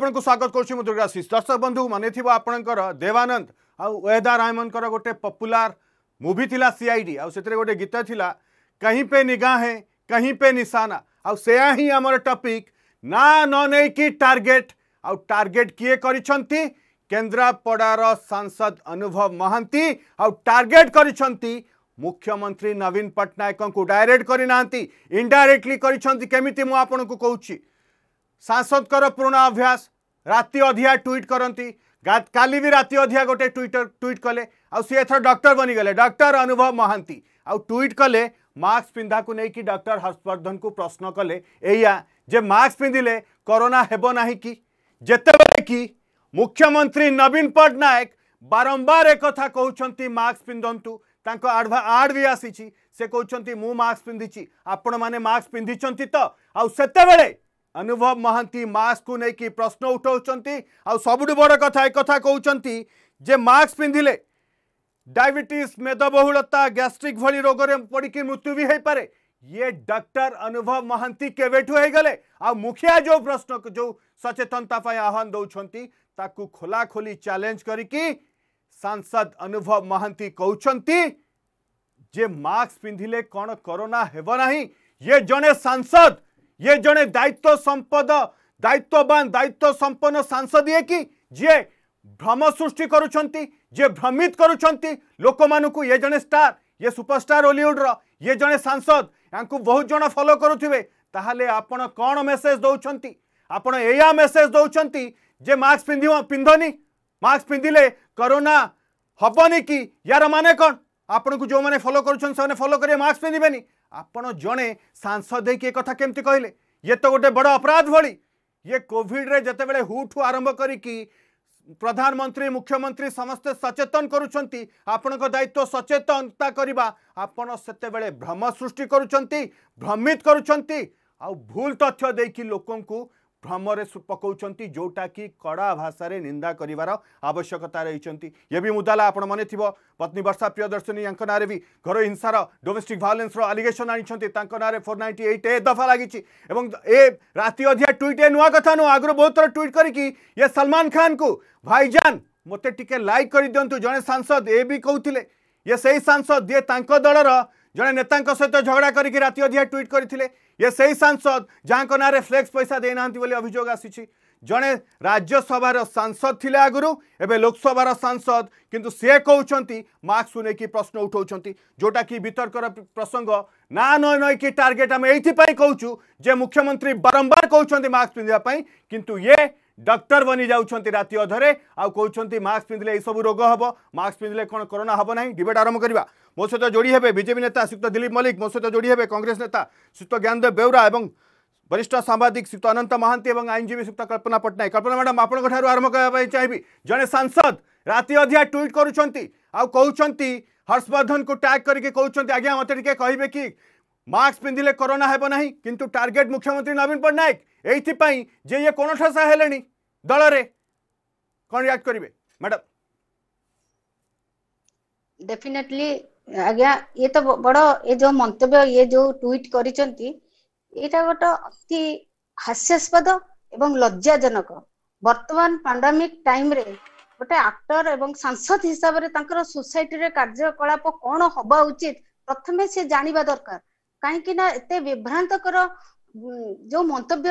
আপনক স্বাগতম করছোঁ মদুর্গাসি দর্শক বন্ধু মনে থিবা আপোনকৰ দেৱানন্দ আৰু වේদা ৰায়মনকৰ গটে পপুলার মুভি থিলা সিআইডি আৰু সেইতে গটে গীত আছিল kahi pe nigah hai kahi pe nishana আৰু সেইয়া হিমৰ টপিক না নন এ কি টার্গেট আৰু টার্গেট কি কৰিছন্তি কেন্দ্ৰাপড়ৰ সাংসদ অনুভৱ মহন্তি আৰু টার্গেট কৰিছন্তি মুখ্যমন্ত্রী নবীন পট্টনায়কক ডাইৰেক্ট কৰি নাନ୍ତି ইনডাইৰেক্টলি কৰিছন্তি কেমিতি মই আপোনাক কওছোঁ सांसद पुराणा अभ्यास राति अधिया ट्विट करती का भी राति अधिया गोटे ट्विटर ट्विट कले आर डक्टर बनीगले डक्टर अनुभव महांति आईट कले मास्क पिंधा को लेकिन डक्टर हर्षवर्धन को प्रश्न कले जे मास्क पिंधिले कोरोना हेब ना कि जितेबले कि मुख्यमंत्री नवीन पट्टनायक बारंबार एक कहते मास्क पिंधतु आडवा आड भी आसी से कहते मुस्क पिंधि आपण मैंने मास्क पिंधि तो आते अनुभव महांती मास्क को लेकिन प्रश्न उठाऊ आ सबु बड़ कथा एक कहते जे मास्क पिंधिले डायबिटीज मेदबहुलता गैस्ट्रिक भली रोग पड़ कि मृत्यु भी हो पाए ये डॉक्टर अनुभव महांती गले आ मुखिया जो प्रश्न जो सचेतनता आह्वान दौरान खोला खोली चैलेंज करी सांसद अनुभव महांती कहते जे मास्क पिंधिले कौन करोना हेबना ये जड़े सांसद ये जड़े दायित्व संपद दायित्ववान दायित्व संपन्न ये कि जे भ्रम सृष्टि करे भ्रमित करुँच लोक मानू ये जड़े स्टार ये सुपरस्टार हलीउड्र ये जड़े सांसद या बहुत जन फलो करुवे आपड़ कौन मेसेज दौरान आपण या मेसेज दौरान जे मास्क पिंध पिंधनी मास्क पिंधिले करोना हबनी कि यार मान कौन ଆପଣଙ୍କୁ ଯେଉଁମାନେ ଫଲୋ କରୁଛନ୍ତି ସେମାନେ ଫଲୋ କରିବେ ମାସ୍କ ପିନ୍ଧିବେନି ଆପଣ ଜଣେ ସାଂସଦ ହେଇକି ଏ କଥା କେମିତି କହିଲେ ଇଏ ତ ଗୋଟେ ବଡ଼ ଅପରାଧ ଭଳି ଇଏ କୋଭିଡ଼ରେ ଯେତେବେଳେ ହୁଠୁ ଆରମ୍ଭ କରିକି ପ୍ରଧାନମନ୍ତ୍ରୀ ମୁଖ୍ୟମନ୍ତ୍ରୀ ସମସ୍ତେ ସଚେତନ କରୁଛନ୍ତି ଆପଣଙ୍କ ଦାୟିତ୍ୱ ସଚେତନତା କରିବା ଆପଣ ସେତେବେଳେ ଭ୍ରମ ସୃଷ୍ଟି କରୁଛନ୍ତି ଭ୍ରମିତ କରୁଛନ୍ତି ଆଉ ଭୁଲ ତଥ୍ୟ ଦେଇକି ଲୋକଙ୍କୁ भ्रम पकाउं जोटा कि कडा भाषा निंदा कर आवश्यकता रही ये भी मुदाला आप मन थी पत्नी वर्षा प्रियदर्शनी या भी घर हिंसार डोमेस्टिक भायोलेन्स आलिगेसन आनी फोर नाइंटी एट ए दफा लगी राति अधिया ट्विट ए नुआ कथ नु आगु बहुत थर ट्विट करी ये सलमान खान को भाईजान मत टिके लाइक दिंतु जड़े सांसद ये भी कहते ये से सांसद ये दलर জনে নেতা সহ ঝগড়া করি রাতি অধিয়া ট্বিট করে ইয়ে সেই সাংসদ যাঙ্ক নাঁরে ফ্লেক্স পয়সা দিয়ে না বলে অভিযোগ আসিছে জনে রাজ্যসভার সাংসদ লে আগু এবে লোকসভার সাংসদ কিন্তু সে কৌঁচ মার্কসু নেই প্রশ্ন উঠাউন যেটা কি বিতর্কর প্রসঙ্গ না নয় নয় কি টার্গেট আমি এইপাই কৌছু যে মুখ্যমন্ত্রী বারম্বার কৌঁচ মাস্ক পিঁধা কিন্তু ইয়ে डक्टर बनी जाती राति अधरे आँच मास्क पिंधे यू सब रोग हम मास्क पिंधे कौन करोना हम ना डिबेट आरंभ करवा मो सहित जोड़ी हे बजेपी नेता श्रीयुक्त दिलीप मल्लिक मो सहित जोड़ी हे कंग्रेस नेता श्रीयुक्त ज्ञानदेव बेहरा और वरिष्ठ सांबादिक श्रीयुक्त अनंत महां और आईनजीवी श्रीयुक्त कल्पना पट्टनायक कल्पना मैडम आपं आरंभ करने चाहिए जड़े सांसद राति अधिया ट्विट कर हर्षवर्धन को टैग करके कौन आज्ञा मत कहे कि मास्क पिंधिले कोरोना करोना हेबना कितु टार्गेट मुख्यमंत्री नवीन पट्टनायक ये कौन ठसा है দলরে কোন রিয়াক্ট করবে ম্যাডাম ডেফিনেটলি আজ্ঞা ইয়ে তো বড় এ যে মন্তব্য ইয়ে যে টুইট করেছেন এটা গোটা অতি হাস্যাস্পদ এবং লজ্জাজনক বর্তমান পান্ডামিক টাইমরে গোটে আক্টর এবং সাংসদ হিসাবে তাঁর সোসাইটির কার্যকলাপ কোণ হওয়া উচিত প্রথমে সে জাঁয়া দরকার কাইকি না এতে বিভ্রান্তকর যে মন্তব্য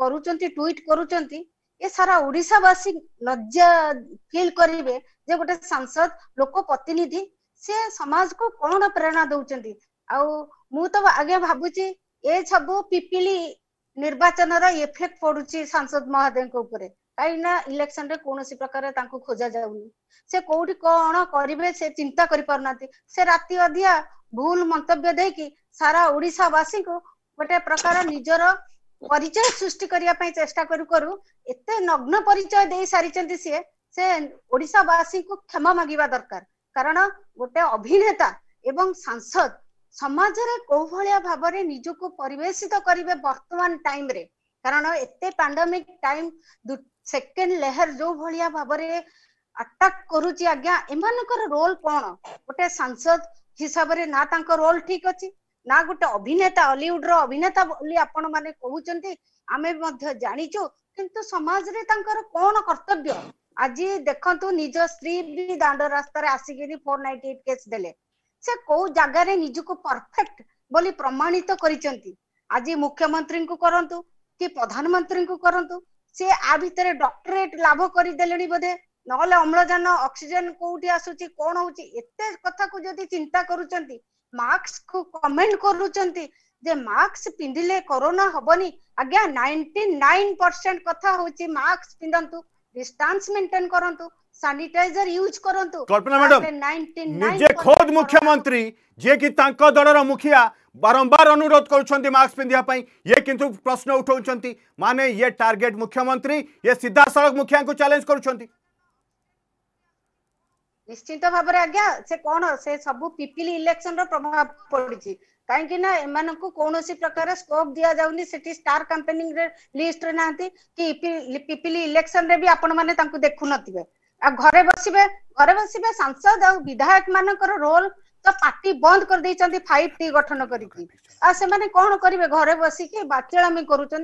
করুচন্তি টুইট করুচন্তি ये सारा ओडावासी लज्जा फिल करेंगे जे गोटे सांसद लोक प्रतिनिधि से समाज को कौन प्रेरणा दौंट तो आगे भावुची ये सब पिपिली निर्वाचन इफेक्ट पड़ुची सांसद महोदय कहीं इलेक्शन रे कौन सी प्रकार खोजा जाऊन से कौट कौन करेंगे से चिंता कर रात अदिया भूल मंतव्य देकी सारा ओडावासी को गोटे प्रकार निजर ପରିଚୟ ସୃଷ୍ଟି କରିବା ପାଇଁ ଚେଷ୍ଟା କରୁ କରୁ ଏତେ ନଗ୍ନ ପରିଚୟ ଦେଇ ସାରିଛନ୍ତି ସିଏ ସେ ଓଡିଶାବାସୀଙ୍କୁ କ୍ଷମା ମାଗିବା ଦରକାର କାରଣ ଗୋଟେ ଅଭିନେତା ଏବଂ ସାଂସଦ ସମାଜରେ କୋଉ ଭଳିଆ ଭାବରେ ନିଜକୁ ପରିବେଷିତ କରିବେ ବର୍ତ୍ତମାନ ଟାଇମରେ କାରଣ ଏତେ ପାଣ୍ଡାମିକ ଟାଇମ ସେକେଣ୍ଡ ଲେହର ଯୋଉ ଭଳିଆ ଭାବରେ ଆଟାକ୍ କରୁଛି ଆଜ୍ଞା ଏମାନଙ୍କର ରୋଲ କଣ ଗୋଟେ ସାଂସଦ ହିସାବରେ ନା ତାଙ୍କ ରୋଲ ଠିକ ଅଛି ନା ଗୋଟେ ଅଭିନେତା ଅଲିଉଡର ଅଭିନେତା ବୋଲି ଆପଣ ମାନେ କହୁଛନ୍ତି ଆମେ ମଧ୍ୟ ଜାଣିଛୁ କିନ୍ତୁ ସମାଜରେ ତାଙ୍କର କଣ କର୍ତ୍ତବ୍ୟ ଆଜି ଦେଖନ୍ତୁ ନିଜ ସ୍ତ୍ରୀ ବି ଦାଣ୍ଡ ରାସ୍ତାରେ ଆସିକିରି ଫୋର ନାଇଣ୍ଟି ଏଇଟ୍ କେସ୍ ଦେଲେ ସେ କୋଉ ଜାଗାରେ ନିଜକୁ ପରଫେକ୍ଟ ବୋଲି ପ୍ରମାଣିତ କରିଛନ୍ତି ଆଜି ମୁଖ୍ୟମନ୍ତ୍ରୀଙ୍କୁ କରନ୍ତୁ କି ପ୍ରଧାନମନ୍ତ୍ରୀଙ୍କୁ କରନ୍ତୁ ସେ ଆ ଭିତରେ ଡକ୍ଟରେଟ୍ ଲାଭ କରିଦେଲେଣି ବୋଧେ ନହେଲେ ଅମ୍ଳଜାନ ଅକ୍ସିଜେନ କୋଉଠି ଆସୁଛି କଣ ହଉଛି ଏତେ କଥାକୁ ଯଦି ଚିନ୍ତା କରୁଛନ୍ତି मार्क्स को कमेंट जे मार्क्स पिंधिले कोरोना हबनी आज्ञा 99 कथा होची मार्क्स पिंधंतु डिस्टेंस मेंटेन करंतु सैनिटाइजर यूज करंतु कल्पना मैडम निजे खुद मुख्यमंत्री जे कि तांको दलर मुखिया बारंबार अनुरोध करछंती मार्क्स पिंधिया पई ये किंतु प्रश्न उठौछंती माने ये टारगेट मुख्यमंत्री ये सीधा सड़क मुखिया को चैलेंज करछंती निश्चित भाव से कौन से सब पिपिली इलेक्शन रभाव पड़ी कहीं एम को कौन प्रकार स्कोप दि जाऊनि स्टार कंपेनिंग लिस्ट ना कि पिपिली इलेक्शन रे भी आपने देखु ना घरे बसबे घरे बसबे सांसद आ विधायक मान रोल तो पार्टी बंद कर दे फाइव टी गठन करेंगे घरे बसिके बाचलामी कर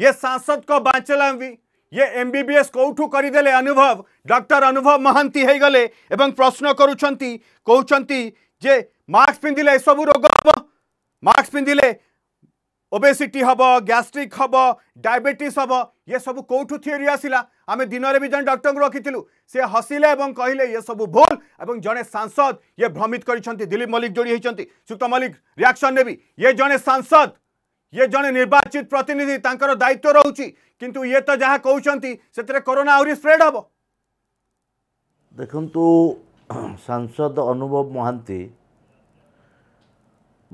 ये सांसद को बांचलामी ये एम एमबीबीएस कौठू करदे अनुभव डॉक्टर अनुभव महांती हो गले प्रश्न करुंच जे मास्क पिंधिले सब रोग हम मास्क पिंधिले ओबेसीटी हम गैस्ट्रिक हम डायबेटिस हम ये सब कौटू थीओरी आसला आम दिन में भी जन डॉक्टर को रखी सी हसिले और कहले ये सब भूल और जड़े सांसद ये भ्रमित कर दिलीप मल्लिक जोड़ी होती सुक्त मल्लिक रियाक्शन ने भी ये जड़े सांसद ଇଏ ଜଣେ ନିର୍ବାଚିତ ପ୍ରତିନିଧି ତାଙ୍କର ଦାୟିତ୍ୱ ରହୁଛି କିନ୍ତୁ ଇଏ ତ ଯାହା କହୁଛନ୍ତି ସେଥିରେ କରୋନା ଆହୁରି ସ୍ପ୍ରେଡ୍ ହେବ ଦେଖନ୍ତୁ ସାଂସଦ ଅନୁଭବ ମହାନ୍ତି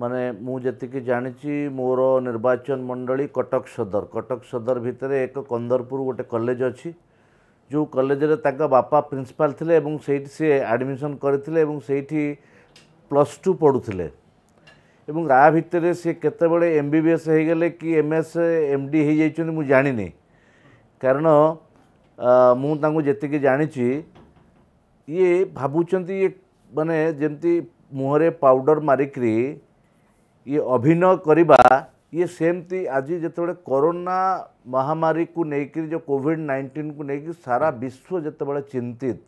ମାନେ ମୁଁ ଯେତିକି ଜାଣିଛି ମୋର ନିର୍ବାଚନ ମଣ୍ଡଳୀ କଟକ ସଦର କଟକ ସଦର ଭିତରେ ଏକ କନ୍ଦରପୁର ଗୋଟେ କଲେଜ ଅଛି ଯେଉଁ କଲେଜରେ ତାଙ୍କ ବାପା ପ୍ରିନ୍ସିପାଲ୍ ଥିଲେ ଏବଂ ସେଇଠି ସିଏ ଆଡ଼ମିସନ୍ କରିଥିଲେ ଏବଂ ସେଇଠି ପ୍ଲସ୍ ଟୁ ପଢ଼ୁଥିଲେ এবং তা ভিতরে সে কেতবে এম বি এস হয়ে গেলে কি এম এস এম ডি হয়ে যাই মু জাঁনি কারণ মু তাঙ্কু যেতিকি জাঁচি ইয়ে ভাবুচার ইয়ে মানে যেমতি মুহরে পাউডর মারিকি ଇଏ ଅଭିନୟ କରିବା ଇଏ ସେମିତି ଆଜି ଯେତେବେଳେ କରୋନା ମହାମାରୀକୁ ନେଇକରି ଯେଉଁ କୋଭିଡ଼ ନାଇଣ୍ଟିନ୍କୁ ନେଇକି ସାରା ବିଶ୍ୱ ଯେତେବେଳେ ଚିନ୍ତିତ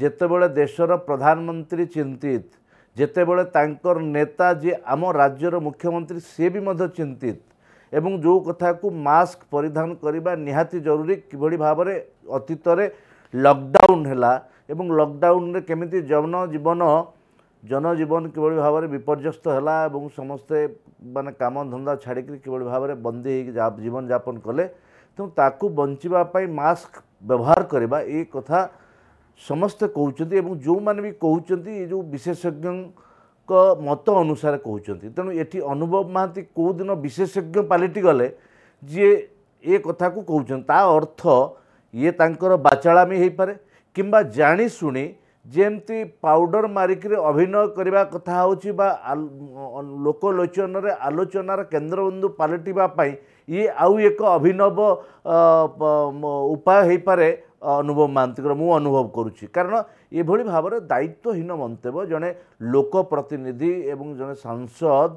ଯେତେବେଳେ ଦେଶର ପ୍ରଧାନମନ୍ତ୍ରୀ ଚିନ୍ତିତ ଯେତେବେଳେ ତାଙ୍କର ନେତା ଯିଏ ଆମ ରାଜ୍ୟର ମୁଖ୍ୟମନ୍ତ୍ରୀ ସିଏ ବି ମଧ୍ୟ ଚିନ୍ତିତ ଏବଂ ଯେଉଁ କଥାକୁ ମାସ୍କ ପରିଧାନ କରିବା ନିହାତି ଜରୁରୀ କିଭଳି ଭାବରେ ଅତୀତରେ ଲକଡାଉନ୍ ହେଲା ଏବଂ ଲକଡାଉନ୍ରେ କେମିତି ଜନଜୀବନ ଜନଜୀବନ କିଭଳି ଭାବରେ ବିପର୍ଯ୍ୟସ୍ତ ହେଲା ଏବଂ ସମସ୍ତେ ମାନେ କାମଧନ୍ଦା ଛାଡ଼ିକରି କିଭଳି ଭାବରେ ବନ୍ଦୀ ହେଇକି ଜୀବନଯାପନ କଲେ ତେଣୁ ତାକୁ ବଞ୍ଚିବା ପାଇଁ ମାସ୍କ ବ୍ୟବହାର କରିବା ଏ କଥା ସମସ୍ତେ କହୁଛନ୍ତି ଏବଂ ଯେଉଁମାନେ ବି କହୁଛନ୍ତି ଏ ଯେଉଁ ବିଶେଷଜ୍ଞଙ୍କ ମତ ଅନୁସାରେ କହୁଛନ୍ତି ତେଣୁ ଏଠି ଅନୁଭବ ମହାନ୍ତି କେଉଁଦିନ ବିଶେଷଜ୍ଞ ପାଲିଟିଗଲେ ଯିଏ ଏ କଥାକୁ କହୁଛନ୍ତି ତା ଅର୍ଥ ଇଏ ତାଙ୍କର ବାଚାଳାମି ହେଇପାରେ କିମ୍ବା ଜାଣିଶୁଣି ଯେମିତି ପାଉଡ଼ର ମାରିକିରି ଅଭିନୟ କରିବା କଥା ହେଉଛି ବା ଲୋକଲୋଚନରେ ଆଲୋଚନାର କେନ୍ଦ୍ରବିନ୍ଦୁ ପାଲଟିବା ପାଇଁ ଇଏ ଆଉ ଏକ ଅଭିନବ ଉପାୟ ହେଇପାରେ ଅନୁଭବ ମହାନ୍ତିଙ୍କର ମୁଁ ଅନୁଭବ କରୁଛି କାରଣ ଏଭଳି ଭାବରେ ଦାୟିତ୍ୱହୀନ ମନ୍ତବ୍ୟ ଜଣେ ଲୋକପ୍ରତିନିଧି ଏବଂ ଜଣେ ସାଂସଦ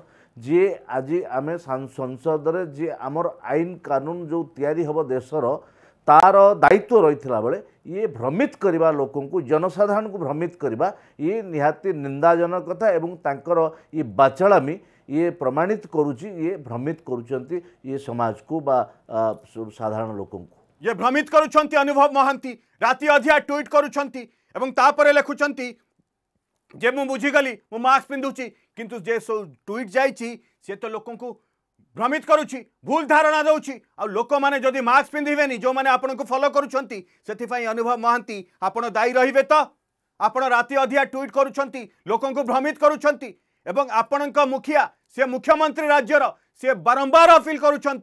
ଯିଏ ଆଜି ଆମେ ସଂସଦରେ ଯିଏ ଆମର ଆଇନ କାନୁନ ଯେଉଁ ତିଆରି ହେବ ଦେଶର ତାର ଦାୟିତ୍ୱ ରହିଥିଲା ବେଳେ ଇଏ ଭ୍ରମିତ କରିବା ଲୋକଙ୍କୁ ଜନସାଧାରଣଙ୍କୁ ଭ୍ରମିତ କରିବା ଇଏ ନିହାତି ନିନ୍ଦାଜନକ କଥା ଏବଂ ତାଙ୍କର ଇଏ ବାଚାଳାମୀ ଇଏ ପ୍ରମାଣିତ କରୁଛି ଇଏ ଭ୍ରମିତ କରୁଛନ୍ତି ଇଏ ସମାଜକୁ ବା ସାଧାରଣ ଲୋକଙ୍କୁ ये भ्रमित करुंट अनुभव महांती राति अधिया ट्विट करुंट लिखुंट जे मु बुझीगली मु मास्क पिंधुची किंतु जे सो ट्विट जा तो लोक भ्रमित करुच्ची भूल धारणा दूसरी आ लोक मैंने जदि मास्क पिंधे जो मैंने आपण को फलो करुँच अनुभव महांती आप दायी रही तो आप राति अधिया ट्विट करुँच लोक भ्रमित करुँच का मुखिया से मुख्यमंत्री राज्यर সি বারম্বার অপিল করছেন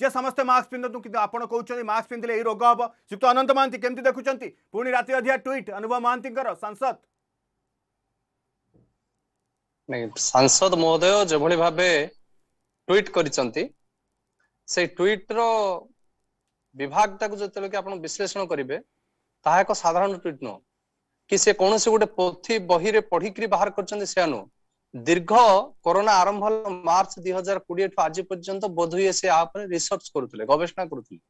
যে সমস্ত মাস্ক পিধু কিন্তু আপনার কৌন মাস্ক পিঁধিলে এই রোগ হব শ্রীযুক্ত অনন্ত মহান্তি কমিটি দেখুম পুঁ রাতে অধিয়া ট্বিট অনুভব মহান্তিঙ্কর সাংসদ সাংসদ মহোদয় যেভাবে ভাবে টুইট করেছেন সেই টুইটর বিভাগ তাকে যেতবে আপনার বিশ্লেষণ করবে তাহা এক সাধারণ টুইট নুহ কি সে কোণী গোটে পোথি বহিরে পড়িকি বাহার করছেন সে নুহ ଦୀର୍ଘ କରୋନା ଆରମ୍ଭ ହେଲା ମାର୍ଚ୍ଚ ଦୁଇ ହଜାର କୋଡିଏ ଠୁ ଆଜି ପର୍ଯ୍ୟନ୍ତ ବୋଧ ହୁଏ ସେ ଆ ଉପରେ ରିସର୍ଚ୍ଚ କରୁଥିଲେ ଗବେଷଣା କରୁଥିଲେ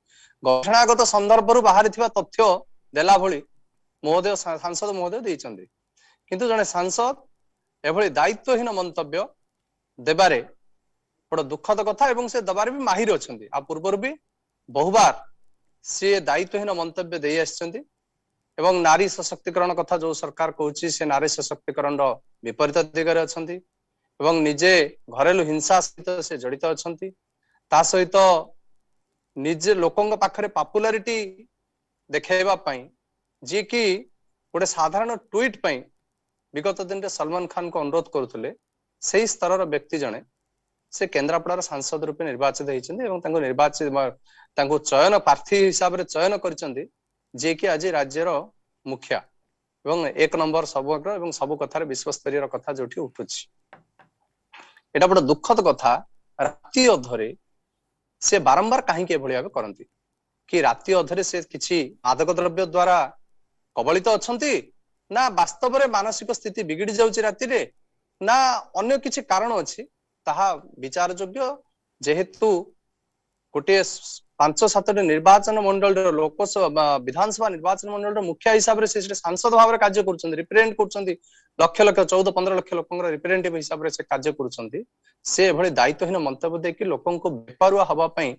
ଘୋଷଣାଗତ ସନ୍ଦର୍ଭରୁ ବାହାରିଥିବା ତଥ୍ୟ ଦେଲା ଭଳି ମହୋଦୟ ସାଂସଦ ମହୋଦୟ ଦେଇଛନ୍ତି କିନ୍ତୁ ଜଣେ ସାଂସଦ ଏଭଳି ଦାୟିତ୍ୱହୀନ ମନ୍ତବ୍ୟ ଦେବାରେ ବଡ ଦୁଃଖଦ କଥା ଏବଂ ସେ ଦେବାରେ ବି ମାହିର ଅଛନ୍ତି ଆଉ ପୂର୍ବରୁ ବି ବହୁବାର ସିଏ ଦାୟିତ୍ୱହୀନ ମନ୍ତବ୍ୟ ଦେଇ ଆସିଛନ୍ତି এবং ନାରୀ ସଶକ୍ତିକରଣ କଥା ଯୋଉ ସରକାର କହୁଛି ସେ ନାରୀ ସଶକ୍ତିକରଣର ବିପରୀତ ଦିଗରେ ଅଛନ୍ତି ଏବଂ ନିଜେ ଘରେଲୁ ହିଂସା ସହିତ ସେ ଜଡିତ ଅଛନ୍ତି ତା ସହିତ ନିଜେ ଲୋକଙ୍କ ପାଖରେ ପପୁଲାରିଟି ଦେଖାଇବା ପାଇଁ ଯିଏକି ଗୋଟେ ସାଧାରଣ ଟ୍ୱିଟ୍ ପାଇଁ ବିଗତ ଦିନରେ ସଲମାନ ଖାନଙ୍କୁ ଅନୁରୋଧ କରୁଥିଲେ ସେହି ସ୍ତରର ବ୍ୟକ୍ତି ଜଣେ ସେ କେନ୍ଦ୍ରାପଡ଼ାର ସାଂସଦ ରୂପେ ନିର୍ବାଚିତ ହେଇଛନ୍ତି ଏବଂ ତାଙ୍କୁ ନିର୍ବାଚିତ ତାଙ୍କୁ ଚୟନ ପ୍ରାର୍ଥୀ ହିସାବରେ ଚୟନ କରିଛନ୍ତି ଯିଏକି ଆଜି ରାଜ୍ୟର ମୁଖିଆ ଏବଂ ଏକ ନମ୍ବର ସମଗ୍ର ଏବଂ ସବୁ କଥାରେ ବିଶ୍ୱସ୍ତରୀୟ କଥା ଯୋଉଠି ଉଠୁଛି ଏଟା ଗୋଟେ ଦୁଃଖଦ କଥା ରାତି ଅଧରେ ସେ ବାରମ୍ବାର କାହିଁକି ଏଭଳି ଭାବେ କରନ୍ତି କି ରାତି ଅଧରେ ସେ କିଛି ମାଦକ ଦ୍ରବ୍ୟ ଦ୍ଵାରା କବଳିତ ଅଛନ୍ତି ନା ବାସ୍ତବରେ ମାନସିକ ସ୍ଥିତି ବିଗିଡି ଯାଉଛି ରାତିରେ ନା ଅନ୍ୟ କିଛି କାରଣ ଅଛି ତାହା ବିଚାର ଯୋଗ୍ୟ ଯେହେତୁ ଗୋଟିଏ ପାଞ୍ଚ ସାତଟି ନିର୍ବାଚନ ମଣ୍ଡଳୀର ଲୋକସଭା ବିଧାନସଭା ନିର୍ବାଚନ ମଣ୍ଡଳୀର ମୁଖ୍ୟ ହିସାବରେ ସେ ସେଠି ସାଂସଦ ଭାବରେ କାର୍ଯ୍ୟ କରୁଛନ୍ତି ରିପ୍ରେଜେଣ୍ଟ କରୁଛନ୍ତି ଲକ୍ଷ ଲକ୍ଷ ଚଉଦ ପନ୍ଦର ଲକ୍ଷ ଲୋକଙ୍କର ରିପ୍ରେଜେଣ୍ଟେଟିଭ ହିସାବରେ ସେ କାର୍ଯ୍ୟ କରୁଛନ୍ତି ସେ ଏଭଳି ଦାୟିତ୍ୱହୀନ ମନ୍ତବ୍ୟ ଦେଇକି ଲୋକଙ୍କୁ ବେପାରୁଆ ହବା ପାଇଁ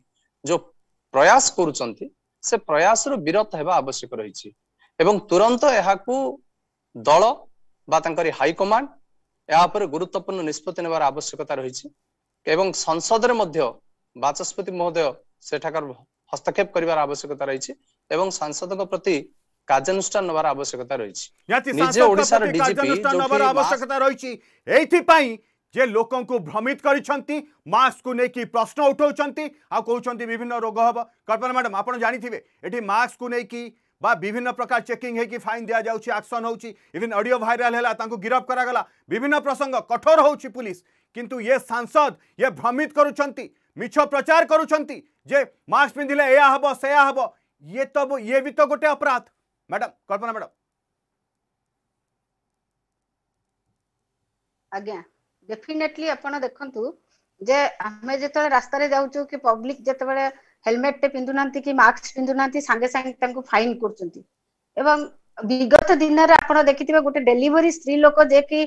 ଯୋଉ ପ୍ରୟାସ କରୁଛନ୍ତି ସେ ପ୍ରୟାସରୁ ବିରତ ହେବା ଆବଶ୍ୟକ ରହିଛି ଏବଂ ତୁରନ୍ତ ଏହାକୁ ଦଳ ବା ତାଙ୍କରି ହାଇକମାଣ୍ଡ ଏହା ଉପରେ ଗୁରୁତ୍ୱପୂର୍ଣ୍ଣ ନିଷ୍ପତ୍ତି ନେବାର ଆବଶ୍ୟକତା ରହିଛି ଏବଂ ସଂସଦରେ ମଧ୍ୟ ବାଚସ୍ପତି ମହୋଦୟ ସେଠାକାର ହସ୍ତକ୍ଷେପ କରିବାର ଆବଶ୍ୟକତା ରହିଛି ଏବଂ ସାଂସଦଙ୍କ ପ୍ରତି କାର୍ଯ୍ୟାନୁଷ୍ଠାନ ନେବାର ଆବଶ୍ୟକତା ରହିଛି ନିଜେ ଓଡ଼ିଶାର ଡିଜିପି ଆବଶ୍ୟକତା ରହିଛି ଏଇଥିପାଇଁ ଯେ ଲୋକଙ୍କୁ ଭ୍ରମିତ କରିଛନ୍ତି ମାସ୍କକୁ ନେଇକି ପ୍ରଶ୍ନ ଉଠାଉଛନ୍ତି ଆଉ କହୁଛନ୍ତି ବିଭିନ୍ନ ରୋଗ ହେବ କଳ୍ପନା ମ୍ୟାଡ଼ାମ୍ ଆପଣ ଜାଣିଥିବେ ଏଠି ମାସ୍କକୁ ନେଇକି বা বিভিন্ন প্রকার চেকিং হয়েকি ফাইন দিয়া যাচ্ছে আকশন হচ্ছে ইভিন অডিও ভাইরাল হল তাঁকু গিরফ করা বিভিন্ন প্রসঙ্গ কঠোর হচ্ছে পুলিশ কিন্তু ইয়ে সাংসদ ইয়ে ভ্রমিত করুচ্ছেন মিছ প্রচার করুচ্ছেন যে মাস্ক পিঁধিলে এয়া হব সেয়া হব ইয়ে তো ইয়ে বি তো গোটে অপরাধ ম্যাডাম কল্পনা ম্যাডাম আজ্ঞা ডেফিনেটলি আপন দেখন্তু যে আমি যেতবে রাস্তায় যাচ্ছু কি পব্লিক যেতবে হেলমেট পিঁধু না কি মাস্ক পিঁধু না সাগে সাগে তাকে ফাইন করছেন এবং বিগত দিনরে আপনার দেখিবে গোটে ডেলিভারি স্ত্রী লোক যে কি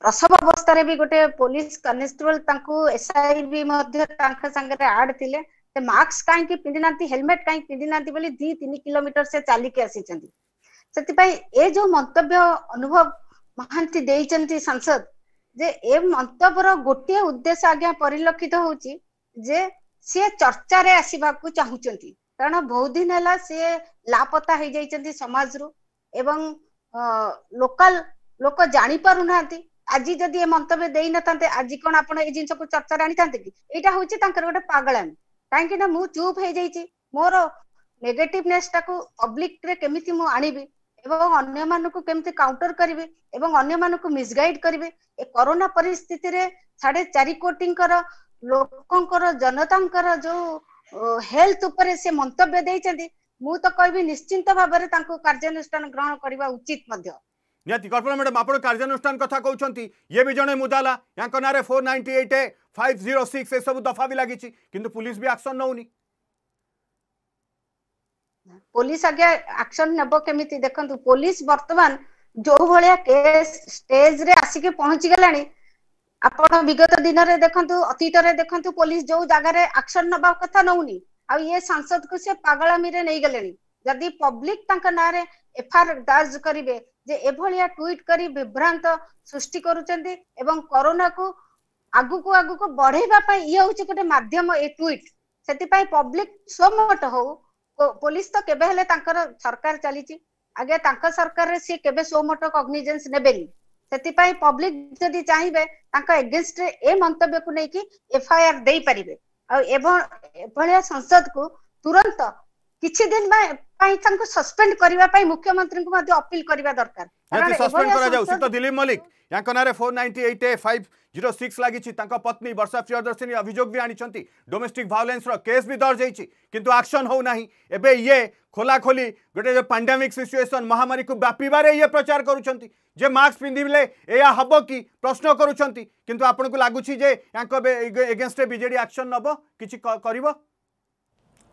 প্রসব অবস্থায় বি গোটে পুলিশ কনস্টেবল তাঁকু এসআই বি মধ্য তাঙ্ক সাংরে আড থিলে मार्क्स कहीं पिंधि ना हेलमेट कहीं पिंधि ना दि तीन किलोमीटर से चलिके आसी से ए जो मंतव्य अनुभव महांती दे सांसद जे ए मंतव्य गोटे उद्देश्य आज्ञा पर जे सी चर्चा रे आसवा को चाहूंट कारण बहुत दिन है सी लापता हो जाती समाज रु एवं लोकाल लोक जापार ना आज जदि ये मंतव्य दे न आज कौन आप जिनस चर्चा आनी था कि यहाँ हूँ गोटे पगलामी କାହିଁକି ନା ମୁଁ ଚୁପ୍ ହେଇଯାଇଛି ମୋର ନେଗେଟିଭନେସ୍ ଟାକୁ ପବ୍ଲିକ କେମିତି ମୁଁ ଆଣିବି ଏବଂ ଅନ୍ୟମାନଙ୍କୁ କେମିତି କାଉଣ୍ଟର କରିବି ଏବଂ ଅନ୍ୟମାନଙ୍କୁ ମିସଗାଇଡ୍ କରିବି ଏ କରୋନା ପରିସ୍ଥିତିରେ ସାଢେ ଚାରି କୋଟିଙ୍କର ଲୋକଙ୍କର ଜନତାଙ୍କର ଯୋଉ ହେଲ୍ଥ ଉପରେ ସେ ମନ୍ତବ୍ୟ ଦେଇଛନ୍ତି ମୁଁ ତ କହିବି ନିଶ୍ଚିନ୍ତ ଭାବରେ ତାଙ୍କୁ କାର୍ଯ୍ୟାନୁଷ୍ଠାନ ଗ୍ରହଣ କରିବା ଉଚିତ ମଧ୍ୟ ନିହାତି କଳ୍ପନା ମ୍ୟାଡ଼ାମ୍ ଆପଣ କାର୍ଯ୍ୟାନୁଷ୍ଠାନ କଥା କହୁଛନ୍ତି ଇଏ ବି ଜଣେ ମୁଦାଲା ୟାଙ୍କ ନାଁରେ four ninety eight five zero six ଏସବୁ ଦଫା ବି ଲାଗିଛି କିନ୍ତୁ ପୋଲିସ ବି ଆକ୍ସନ নেউনি ପୋଲିସ ଆଜ୍ଞା ଆକ୍ସନ ନେବ କେମିତି ଦେଖନ୍ତୁ ପୋଲିସ ବର୍ତ୍ତମାନ ଯୋଉ ଭଳିଆ କେସ୍ ଷ୍ଟେଜରେ ଆସିକି ପହଞ୍ଚି ଗଲାଣି ଆପଣ ବିଗତ ଦିନରେ ଦେଖନ୍ତୁ ଅତୀତରେ ଦେଖନ୍ତୁ ପୋଲିସ ଯୋଉ ଜାଗାରେ ଆକ୍ସନ ନବା କଥା ନଉନି ଆଉ ଇଏ ସାଂସଦକୁ ସେ ପାଗଳାମିରେ ନେଇଗଲେଣି ଯଦି ପବ୍ଲିକ ତାଙ୍କ ନାଁରେ ଏଫଆଇଆର ଦର୍ଜ କରିବେ ଯେ ଏଭଳିଆ ଟ୍ୱିଟ୍ କରି ବିଭ୍ରାନ୍ତ ସୃଷ୍ଟି କରୁଛନ୍ତି ଏବଂ କରୋନାକୁ आगू को आगू को बढ़ेगा ये हूँ गोटे मध्यम ए ट्विट से पब्लिक सोमोट हो पुलिस तो केबे सरकार चली सरकार रे से केबे सोमोट कॉग्निजेंस नेबेनी पब्लिक जदी चाहिबे तांका ए मंत्य को नै कि एफआईआर देई परिबे आ संसद को तुरंत किछि दिन पाई तांको मुख्यमंत्री को मध्ये अपील दरकार यदि सस्पेंड करा जाऊ सीता दिलीप मलिक यांको नारे 498A506 लागिछि तांको पत्नी वर्षा प्रियदर्शनी अभिजोग भी आनिछंती डोमेस्टिक वायलेंस रो केस भी दर्ज हेछि किंतु एक्शन हो नाही एबे ये खोला खोली गोटे जो पेंडेमिक सिचुएशन महामारी को व्यापी बारे ये प्रचार करूछंती जे मास्क पिंदिबले एया हबो कि प्रश्न करूछंती किंतु आपन को लागुछि जे यांको अगेंस्ट बिजेडी एक्शन नबो किछि करिवो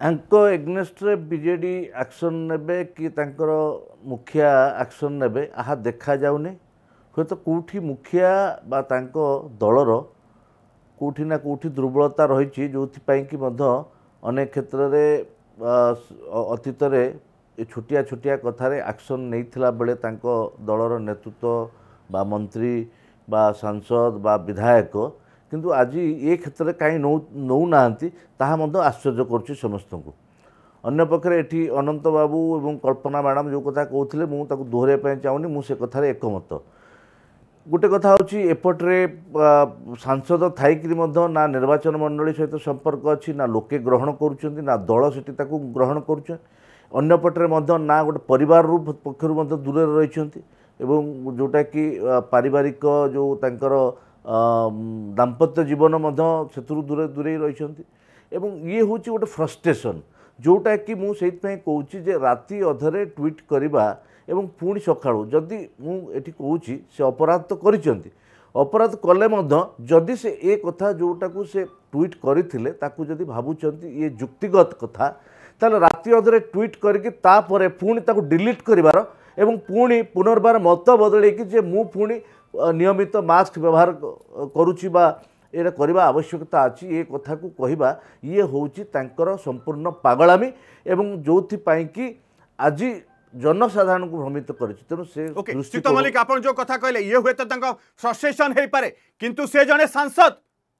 ଆଙ୍କ ଏଗ୍ନେଷ୍ଟରେ ବିଜେଡ଼ି ଆକ୍ସନ୍ ନେବେ କି ତାଙ୍କର ମୁଖିଆ ଆକ୍ସନ୍ ନେବେ ଏହା ଦେଖାଯାଉନି ହୁଏତ କେଉଁଠି ମୁଖିଆ ବା ତାଙ୍କ ଦଳର କେଉଁଠି ନା କେଉଁଠି ଦୁର୍ବଳତା ରହିଛି ଯେଉଁଥିପାଇଁ କି ମଧ୍ୟ ଅନେକ କ୍ଷେତ୍ରରେ ଅତୀତରେ ଏ ଛୋଟିଆ ଛୋଟିଆ କଥାରେ ଆକ୍ସନ୍ ନେଇଥିଲା ବେଳେ ତାଙ୍କ ଦଳର ନେତୃତ୍ୱ ବା ମନ୍ତ୍ରୀ ବା ସାଂସଦ ବା ବିଧାୟକ କିନ୍ତୁ ଆଜି ଏ କ୍ଷେତ୍ରରେ କାହିଁ ନେଉ ନେଉନାହାନ୍ତି ତାହା ମଧ୍ୟ ଆଶ୍ଚର୍ଯ୍ୟ କରୁଛି ସମସ୍ତଙ୍କୁ ଅନ୍ୟ ପକ୍ଷରେ ଏଠି ଅନନ୍ତ ବାବୁ ଏବଂ କଳ୍ପନା ମ୍ୟାଡ଼ାମ୍ ଯେଉଁ କଥା କହୁଥିଲେ ମୁଁ ତାକୁ ଦୋହରାଇବା ପାଇଁ ଚାହୁଁନି ମୁଁ ସେ କଥାରେ ଏକମତ ଗୋଟେ କଥା ହେଉଛି ଏପଟରେ ସାଂସଦ ଥାଇକିରି ମଧ୍ୟ ନା ନିର୍ବାଚନ ମଣ୍ଡଳୀ ସହିତ ସମ୍ପର୍କ ଅଛି ନା ଲୋକେ ଗ୍ରହଣ କରୁଛନ୍ତି ନା ଦଳ ସେଠି ତାକୁ ଗ୍ରହଣ କରୁଛନ୍ତି ଅନ୍ୟପଟରେ ମଧ୍ୟ ନା ଗୋଟେ ପରିବାରରୁ ପକ୍ଷରୁ ମଧ୍ୟ ଦୂରରେ ରହିଛନ୍ତି ଏବଂ ଯେଉଁଟାକି ପାରିବାରିକ ଯେଉଁ ତାଙ୍କର ଦାମ୍ପତ୍ୟ ଜୀବନ ମଧ୍ୟ ସେଥିରୁ ଦୂରେଇ ଦୂରେଇ ରହିଛନ୍ତି ଏବଂ ଇଏ ହେଉଛି ଗୋଟେ ଫ୍ରଷ୍ଟ୍ରେସନ୍ ଯେଉଁଟାକି ମୁଁ ସେଇଥିପାଇଁ କହୁଛି ଯେ ରାତି ଅଧରେ ଟ୍ୱିଟ୍ କରିବା ଏବଂ ପୁଣି ସକାଳୁ ଯଦି ମୁଁ ଏଠି କହୁଛି ସେ ଅପରାଧ ତ କରିଛନ୍ତି ଅପରାଧ କଲେ ମଧ୍ୟ ଯଦି ସେ ଏ କଥା ଯେଉଁଟାକୁ ସେ ଟ୍ୱିଟ୍ କରିଥିଲେ ତାକୁ ଯଦି ଭାବୁଛନ୍ତି ଇଏ ଯୁକ୍ତିଗତ କଥା ତାହେଲେ ରାତି ଅଧରେ ଟ୍ୱିଟ୍ କରିକି ତାପରେ ପୁଣି ତାକୁ ଡିଲିଟ୍ କରିବାର ଏବଂ ପୁଣି ପୁନର୍ବାର ମତ ବଦଳେଇକି ଯେ ମୁଁ ପୁଣି ନିୟମିତ ମାସ୍କ ବ୍ୟବହାର କରୁଛି ବା ଏଇଟା କରିବା ଆବଶ୍ୟକତା ଅଛି ଏ କଥାକୁ କହିବା ଇଏ ହେଉଛି ତାଙ୍କର ସମ୍ପୂର୍ଣ୍ଣ ପାଗଳାମୀ ଏବଂ ଯେଉଁଥିପାଇଁ କି ଆଜି ଜନସାଧାରଣଙ୍କୁ ଭ୍ରମିତ କରିଛି ତେଣୁ ସେ ଋଷିତ ମଲ୍ଲିକ ଆପଣ ଯେଉଁ କଥା କହିଲେ ଇଏ ହୁଏତ ତାଙ୍କ ସସେସନ୍ ହେଇପାରେ କିନ୍ତୁ ସେ ଜଣେ ସାଂସଦ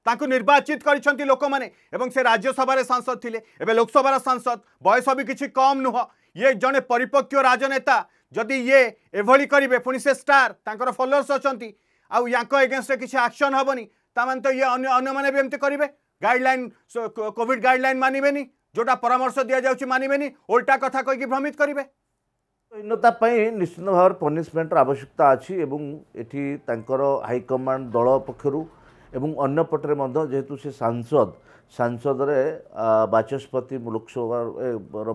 ତାଙ୍କୁ ନିର୍ବାଚିତ କରିଛନ୍ତି ଲୋକମାନେ ଏବଂ ସେ ରାଜ୍ୟସଭାରେ ସାଂସଦ ଥିଲେ ଏବେ ଲୋକସଭାର ସାଂସଦ ବୟସ ବି କିଛି କମ୍ ନୁହଁ ଇଏ ଜଣେ ପରିପକ୍ୱ ରାଜନେତା যদি ইয়ে এভাবে করবে পুঁ সে স্টার তাঁর ফলোর্স অনেক আঙ্ক এগেনস্টে কিছু আকশন হবনি তাহলে তো ইয়ে অন্য অন্য মানে এমতি করবে গাইডলাইন কোভিড গাইডলাইন মানবে যেটা পরামর্শ দিয়া যাচ্ছে মানবে উল্টা কথা কী ভ্রমিত করবে হীনতা নিশ্চিত ভাবে পনিশমেন্টর আবশ্যকতা আছে এবং এটি তাঁর হাইকমাণ্ড দল পক্ষর এবং অন্যপটে যেহেতু সে সাংসদ সাংসদরে বাচস্পতি লোকসভার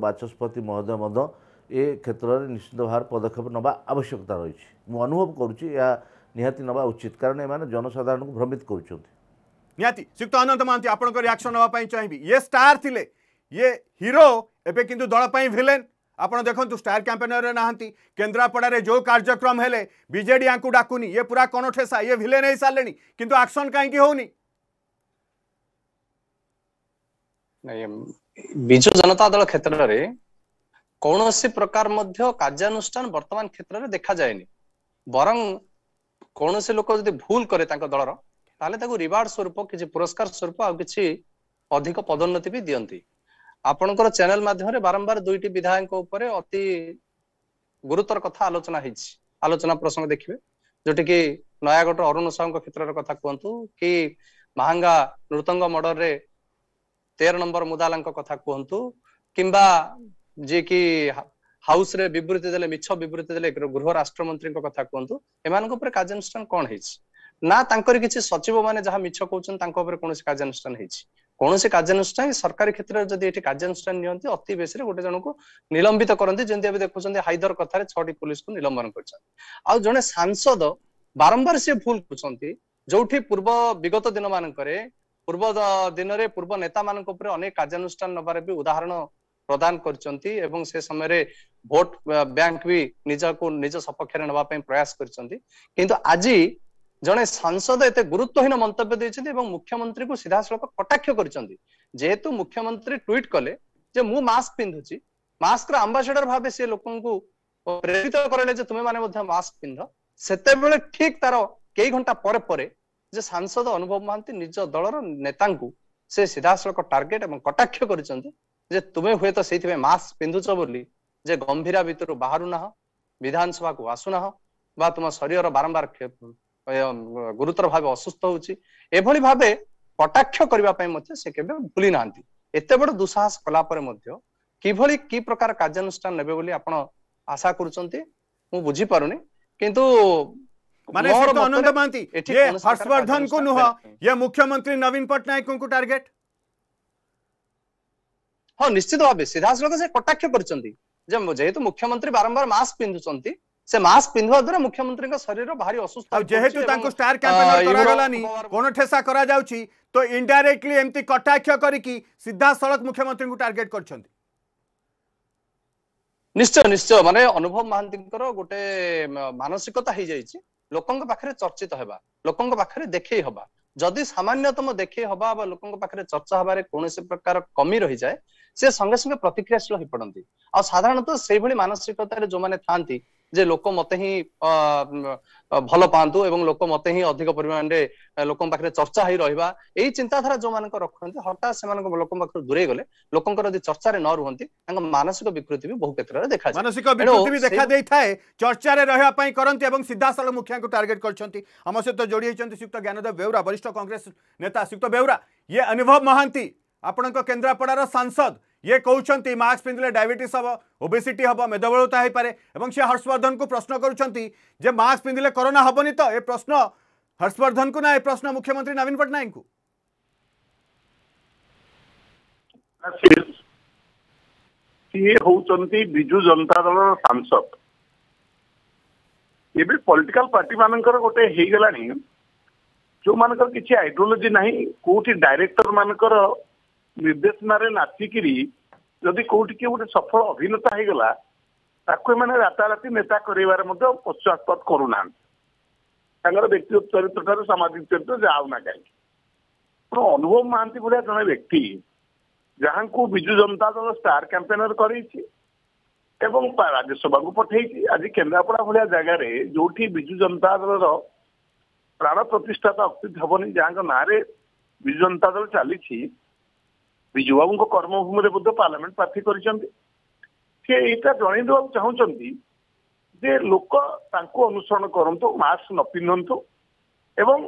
বাচস্পতি মহোদয় ଏ କ୍ଷେତ୍ରରେ ନିଶ୍ଚିତ ଭାବରେ ପଦକ୍ଷେପ ନେବା ଆବଶ୍ୟକତା ରହିଛି ମୁଁ ଅନୁଭବ କରୁଛି ଏହା ନିହାତି ନେବା ଉଚିତ କାରଣ ଏମାନେ ଜନସାଧାରଣଙ୍କୁ ଭ୍ରମିତ କରୁଛନ୍ତି ନିହାତି ଶ୍ରୀଯୁକ୍ତ ଆନନ୍ଦ ମହାନ୍ତି ଆପଣଙ୍କ ରିଆକ୍ସନ୍ ନେବା ପାଇଁ ଚାହିଁବି ଇଏ ଷ୍ଟାର୍ ଥିଲେ ଇଏ ହିରୋ ଏବେ କିନ୍ତୁ ଦଳ ପାଇଁ ଭିଲେନ୍ ଆପଣ ଦେଖନ୍ତୁ ଷ୍ଟାର୍ କ୍ୟାମ୍ପେନରରେ ନାହାନ୍ତି କେନ୍ଦ୍ରାପଡ଼ାରେ ଯେଉଁ କାର୍ଯ୍ୟକ୍ରମ ହେଲେ ବିଜେଡ଼ି ୟାଙ୍କୁ ଡାକୁନି ଇଏ ପୁରା କ'ଣ ଠେସା ଇଏ ଭିଲେନ୍ ହେଇସାରିଲେଣି କିନ୍ତୁ ଆକ୍ସନ୍ କାହିଁକି ହେଉନି ବିଜୁ ଜନତା ଦଳ କ୍ଷେତ୍ରରେ କୌଣସି ପ୍ରକାର ମଧ୍ୟ କାର୍ଯ୍ୟାନୁଷ୍ଠାନ ବର୍ତ୍ତମାନ କ୍ଷେତ୍ରରେ ଦେଖାଯାଏନି ବରଂ କୌଣସି ଲୋକ ଯଦି ଭୁଲ କରେ ତାଙ୍କ ଦଳର ତାହେଲେ ତାକୁ ରିୱାର୍ଡ ସ୍ୱରୂପ କିଛି ପୁରସ୍କାର ସ୍ୱରୂପ ଆଉ କିଛି ଅଧିକ ପଦୋନ୍ନତି ବି ଦିଅନ୍ତି ଆପଣଙ୍କର ଚ୍ୟାନେଲ ମାଧ୍ୟମରେ ବାରମ୍ବାର ଦୁଇଟି ବିଧାୟକଙ୍କ ଉପରେ ଅତି ଗୁରୁତର କଥା ଆଲୋଚନା ହେଇଛି ଆଲୋଚନା ପ୍ରସଙ୍ଗ ଦେଖିବେ ଯୋଉଠିକି ନୟାଗଡ଼ ଅରୁଣ ସାହୁଙ୍କ କ୍ଷେତ୍ରର କଥା କୁହନ୍ତୁ କି ମାହାଙ୍ଗା ନୃତଙ୍ଗ ମଡରରେ ତେର ନମ୍ବର ମୁଦାଲାଙ୍କ କଥା କୁହନ୍ତୁ କିମ୍ବା ଯିଏକି ରେ ବିବୃତି ଦେଲେ ମିଛ ବିବୃତି ଦେଲେ ଗୃହ ରାଷ୍ଟ୍ରମନ୍ତ୍ରୀଙ୍କ କଥା କୁହନ୍ତୁ ଏମାନଙ୍କ ଉପରେ କାର୍ଯ୍ୟାନୁଷ୍ଠାନ କଣ ହେଇଛି ନା ତାଙ୍କର କିଛି ସଚିବ ମାନେ ଯାହା ମିଛ କହୁଛନ୍ତି ତାଙ୍କ ଉପରେ କୌଣସି କାର୍ଯ୍ୟାନୁଷ୍ଠାନ ହେଇଛି କୌଣସି କାର୍ଯ୍ୟାନୁଷ୍ଠାନ ସରକାରୀ କ୍ଷେତ୍ରରେ ଯଦି ଏଠି କାର୍ଯ୍ୟାନୁଷ୍ଠାନ ନିଅନ୍ତି ଅତି ବେଶୀରେ ଗୋଟେ ଜଣଙ୍କୁ ନିଲମ୍ବିତ କରନ୍ତି ଯେମିତି ଏବେ ଦେଖୁଛନ୍ତି ହାଇଦର କଥାରେ ଛଅଟି ପୁଲିସକୁ ନିଲମ୍ବନ କରିଛନ୍ତି ଆଉ ଜଣେ ସାଂସଦ ବାରମ୍ବାର ସିଏ ଭୁଲ କରୁଛନ୍ତି ଯୋଉଠି ପୂର୍ବ ବିଗତ ଦିନ ମାନଙ୍କରେ ପୂର୍ବ ଦିନରେ ପୂର୍ବ ନେତାମାନଙ୍କ ଉପରେ ଅନେକ କାର୍ଯ୍ୟାନୁଷ୍ଠାନ ନେବାରେ ବି ଉଦାହରଣ ପ୍ରଦାନ କରିଛନ୍ତି ଏବଂ ସେ ସମୟରେ ଭୋଟ ବ୍ୟାଙ୍କ ବି ନିଜକୁ ନିଜ ସପକ୍ଷରେ ନେବା ପାଇଁ ପ୍ରୟାସ କରିଛନ୍ତି କିନ୍ତୁ ଆଜି ଜଣେ ସାଂସଦ ଏତେ ଗୁରୁତ୍ୱହୀନ ମନ୍ତବ୍ୟ ଦେଇଛନ୍ତି ଏବଂ ମୁଖ୍ୟମନ୍ତ୍ରୀଙ୍କୁ ସିଧାସଳଖ କଟାକ୍ଷ କରିଛନ୍ତି ଯେହେତୁ ମୁଖ୍ୟମନ୍ତ୍ରୀ ଟ୍ୱିଟ୍ କଲେ ଯେ ମୁଁ ମାସ୍କ ପିନ୍ଧୁଛି ମାସ୍କର ଆମ୍ବାସେଡର ଭାବେ ସେ ଲୋକଙ୍କୁ ପ୍ରେରିତ କରାଇଲେ ଯେ ତୁମେମାନେ ମଧ୍ୟ ମାସ୍କ ପିନ୍ଧ ସେତେବେଳେ ଠିକ ତାର କେଇ ଘଣ୍ଟା ପରେ ପରେ ଯେ ସାଂସଦ ଅନୁଭବ ମହାନ୍ତି ନିଜ ଦଳର ନେତାଙ୍କୁ ସେ ସିଧାସଳଖ ଟାର୍ଗେଟ ଏବଂ କଟାକ୍ଷ କରିଛନ୍ତି ଯେ ତୁମେ ହୁଏତ ସେଇଥିପାଇଁ ମାସ୍କ ପିନ୍ଧୁଛ ବୋଲି ଯେ ଗମ୍ଭୀରା ଭିତରୁ ବାହାରୁ ନାହ ବିଧାନସଭାକୁ ଆସୁନାହ ବା ତୁମ ଶରୀରର ବାରମ୍ବାର ଗୁରୁତର ଭାବେ ଅସୁସ୍ଥ ହଉଛି ଏଭଳି ଭାବେ କଟାକ୍ଷ କରିବା ପାଇଁ ମଧ୍ୟ ସେ କେବେ ଭୁଲି ନାହାନ୍ତି ଏତେ ବଡ ଦୁଃସାହସ କଲା ପରେ ମଧ୍ୟ କିଭଳି କି ପ୍ରକାର କାର୍ଯ୍ୟାନୁଷ୍ଠାନ ନେବେ ବୋଲି ଆପଣ ଆଶା କରୁଛନ୍ତି ମୁଁ ବୁଝିପାରୁନି କିନ୍ତୁ ମାନେ ଅନନ୍ତ ମହାନ୍ତି ହର୍ଷବର୍ଦ୍ଧନଙ୍କୁ ନୁହଁ ଇଏ ମୁଖ୍ୟମନ୍ତ୍ରୀ ନବୀନ ପଟ୍ଟନାୟକଙ୍କୁ ଟାର୍ଗେଟ ହଁ ନିଶ୍ଚିତ ଭାବେ ସିଧାସଳଖ ସେ କଟାକ୍ଷ କରିଛନ୍ତି ଯେ ଯେହେତୁ ମୁଖ୍ୟମନ୍ତ୍ରୀ ବାରମ୍ବାର ମାସ୍କ ପିନ୍ଧୁଛନ୍ତି ସେ ମାସ୍କ ପିନ୍ଧିବା ଦ୍ୱାରା ମୁଖ୍ୟମନ୍ତ୍ରୀଙ୍କ ଶରୀର ଭାରି ଅସୁସ୍ଥ ଆଉ ଯେହେତୁ ତାଙ୍କୁ ଷ୍ଟାର କ୍ୟାମ୍ପେନର କରାଗଲାନି ଗଣଠେସା କରାଯାଉଛି ତ ଇନଡାଇରେକ୍ଟଲି ଏମିତି କଟାକ୍ଷ କରିକି ସିଧାସଳଖ ମୁଖ୍ୟମନ୍ତ୍ରୀଙ୍କୁ ଟାର୍ଗେଟ କରିଛନ୍ତି ନିଶ୍ଚୟ ନିଶ୍ଚୟ ମାନେ ଅନୁଭବ ମହାନ୍ତିଙ୍କର ଗୋଟେ ମାନସିକତା ହେଇଯାଇଛି ଲୋକଙ୍କ ପାଖରେ ଚର୍ଚ୍ଚିତ ହେବା ଲୋକଙ୍କ ପାଖରେ ଦେଖେଇ ହବା ଯଦି ସାମାନ୍ୟତମ ଦେଖି ହବା ବା ଲୋକଙ୍କ ପାଖରେ ଚର୍ଚ୍ଚା ହେବାରେ କୌଣସି ପ୍ରକାର କମି ରହିଯାଏ ସେ ସଙ୍ଗେ ସଙ୍ଗେ ପ୍ରତିକ୍ରିୟାଶୀଳ ହେଇପଡନ୍ତି ଆଉ ସାଧାରଣତଃ ସେଇଭଳି ମାନସିକତାରେ ଯୋଉମାନେ ଥାନ୍ତି ते हि अल पा अधिक परिमाण लोक चर्चा ही र चिन्ता धारा जो मठा लोक दुरै गोर्खा चर्चा न रुहन् मानसिक विकृति बहु क्षेत्र चर्चा र सिद्धासल मुखिया टार्गेट गरिन्छ जोडिन्छयुक्त ज्ञानदेव बेहुरा वरिष्ठ कङ्ग्रेस नेता सुयुक्त बेहरा युभव महाति आपन्द्रापडार सांसद ये कौन मास्क पिंधे डायबेटिस हम ओबेसीट हम मेधबहुलता हो पाए और हर्षवर्धन को प्रश्न करुँच मास्क पिंधे करोना हेनी तो ये प्रश्न हर्षवर्धन को ना ये प्रश्न मुख्यमंत्री नवीन पट्टनायक जु जनता दल सांसद ये पॉलिटिकल पार्टी मानकर गोटे जो मानकर किसी आइडियोलोजी ना कौटी डायरेक्टर मानकर ନିର୍ଦ୍ଦେଶନାରେ ନାଚିକିରି ଯଦି କୋଉଠି କିଏ ଗୋଟେ ସଫଳ ଅଭିନେତା ହେଇଗଲା ତାକୁ ଏମାନେ ରାତାରାତି ନେତା କରେଇବାରେ ମଧ୍ୟ ପଶ୍ଚାତପଦ କରୁନାହାନ୍ତି ତାଙ୍କର ବ୍ୟକ୍ତିଗତ ଚରିତ୍ର ଠାରୁ ସାମାଜିକ ଚରିତ୍ର ଯାଉ ନା କାହିଁକି ତେଣୁ ଅନୁଭବ ମହାନ୍ତି ଭଳିଆ ଜଣେ ବ୍ୟକ୍ତି ଯାହାଙ୍କୁ ବିଜୁ ଜନତା ଦଳ ଷ୍ଟାର କ୍ୟାମ୍ପେନର କରେଇଛି ଏବଂ ରାଜ୍ୟସଭାକୁ ପଠେଇଛି ଆଜି କେନ୍ଦ୍ରାପଡ଼ା ଭଳିଆ ଜାଗାରେ ଯୋଉଠି ବିଜୁ ଜନତା ଦଳର ପ୍ରାଣ ପ୍ରତିଷ୍ଠାତା ଅକ୍ତିତ ହେବନି ଯାହାଙ୍କ ନାଁରେ ବିଜୁ ଜନତା ଦଳ ଚାଲିଛି विजु बाबू कर्मभूमि बोध पार्लमेंट प्रार्थी कर जनवाक लोक अनुसरण करूँ मास्क न पिंधतु एवं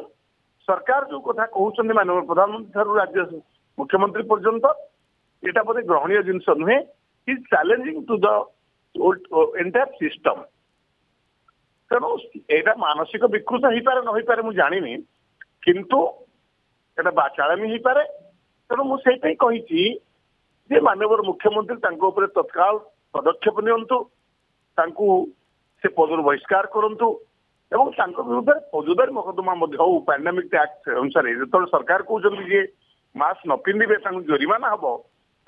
सरकार जो कथा कहते मान प्रधानमंत्री ठार राज्य मुख्यमंत्री पर्यत यहां बोलते ग्रहणीय जिनस नुहे is challenging to the entire system Tenaliram मानसिक विकृत हो पारे नई पारे मुझे जानी कितु बाचाणी हो पारे ତେଣୁ ମୁଁ ସେଇପାଇଁ କହିଛି ଯେ ମାନ୍ୟବର ମୁଖ୍ୟମନ୍ତ୍ରୀ ତାଙ୍କ ଉପରେ ତତ୍କାଳ ପଦକ୍ଷେପ ନିଅନ୍ତୁ ତାଙ୍କୁ ସେ ପଦରୁ ବହିଷ୍କାର କରନ୍ତୁ ଏବଂ ତାଙ୍କ ବିରୁଦ୍ଧରେ ଫୌଜଦାରୀ ମକଦ୍ଦମା ମଧ୍ୟ ହଉ ପାଣ୍ଡାମିକ ଆକ୍ଟ ଅନୁସାରେ ଯେତେବେଳେ ସରକାର କହୁଛନ୍ତି ଯେ ମାସ୍କ ନ ପିନ୍ଧିବେ ତାଙ୍କୁ ଜରିମାନା ହବ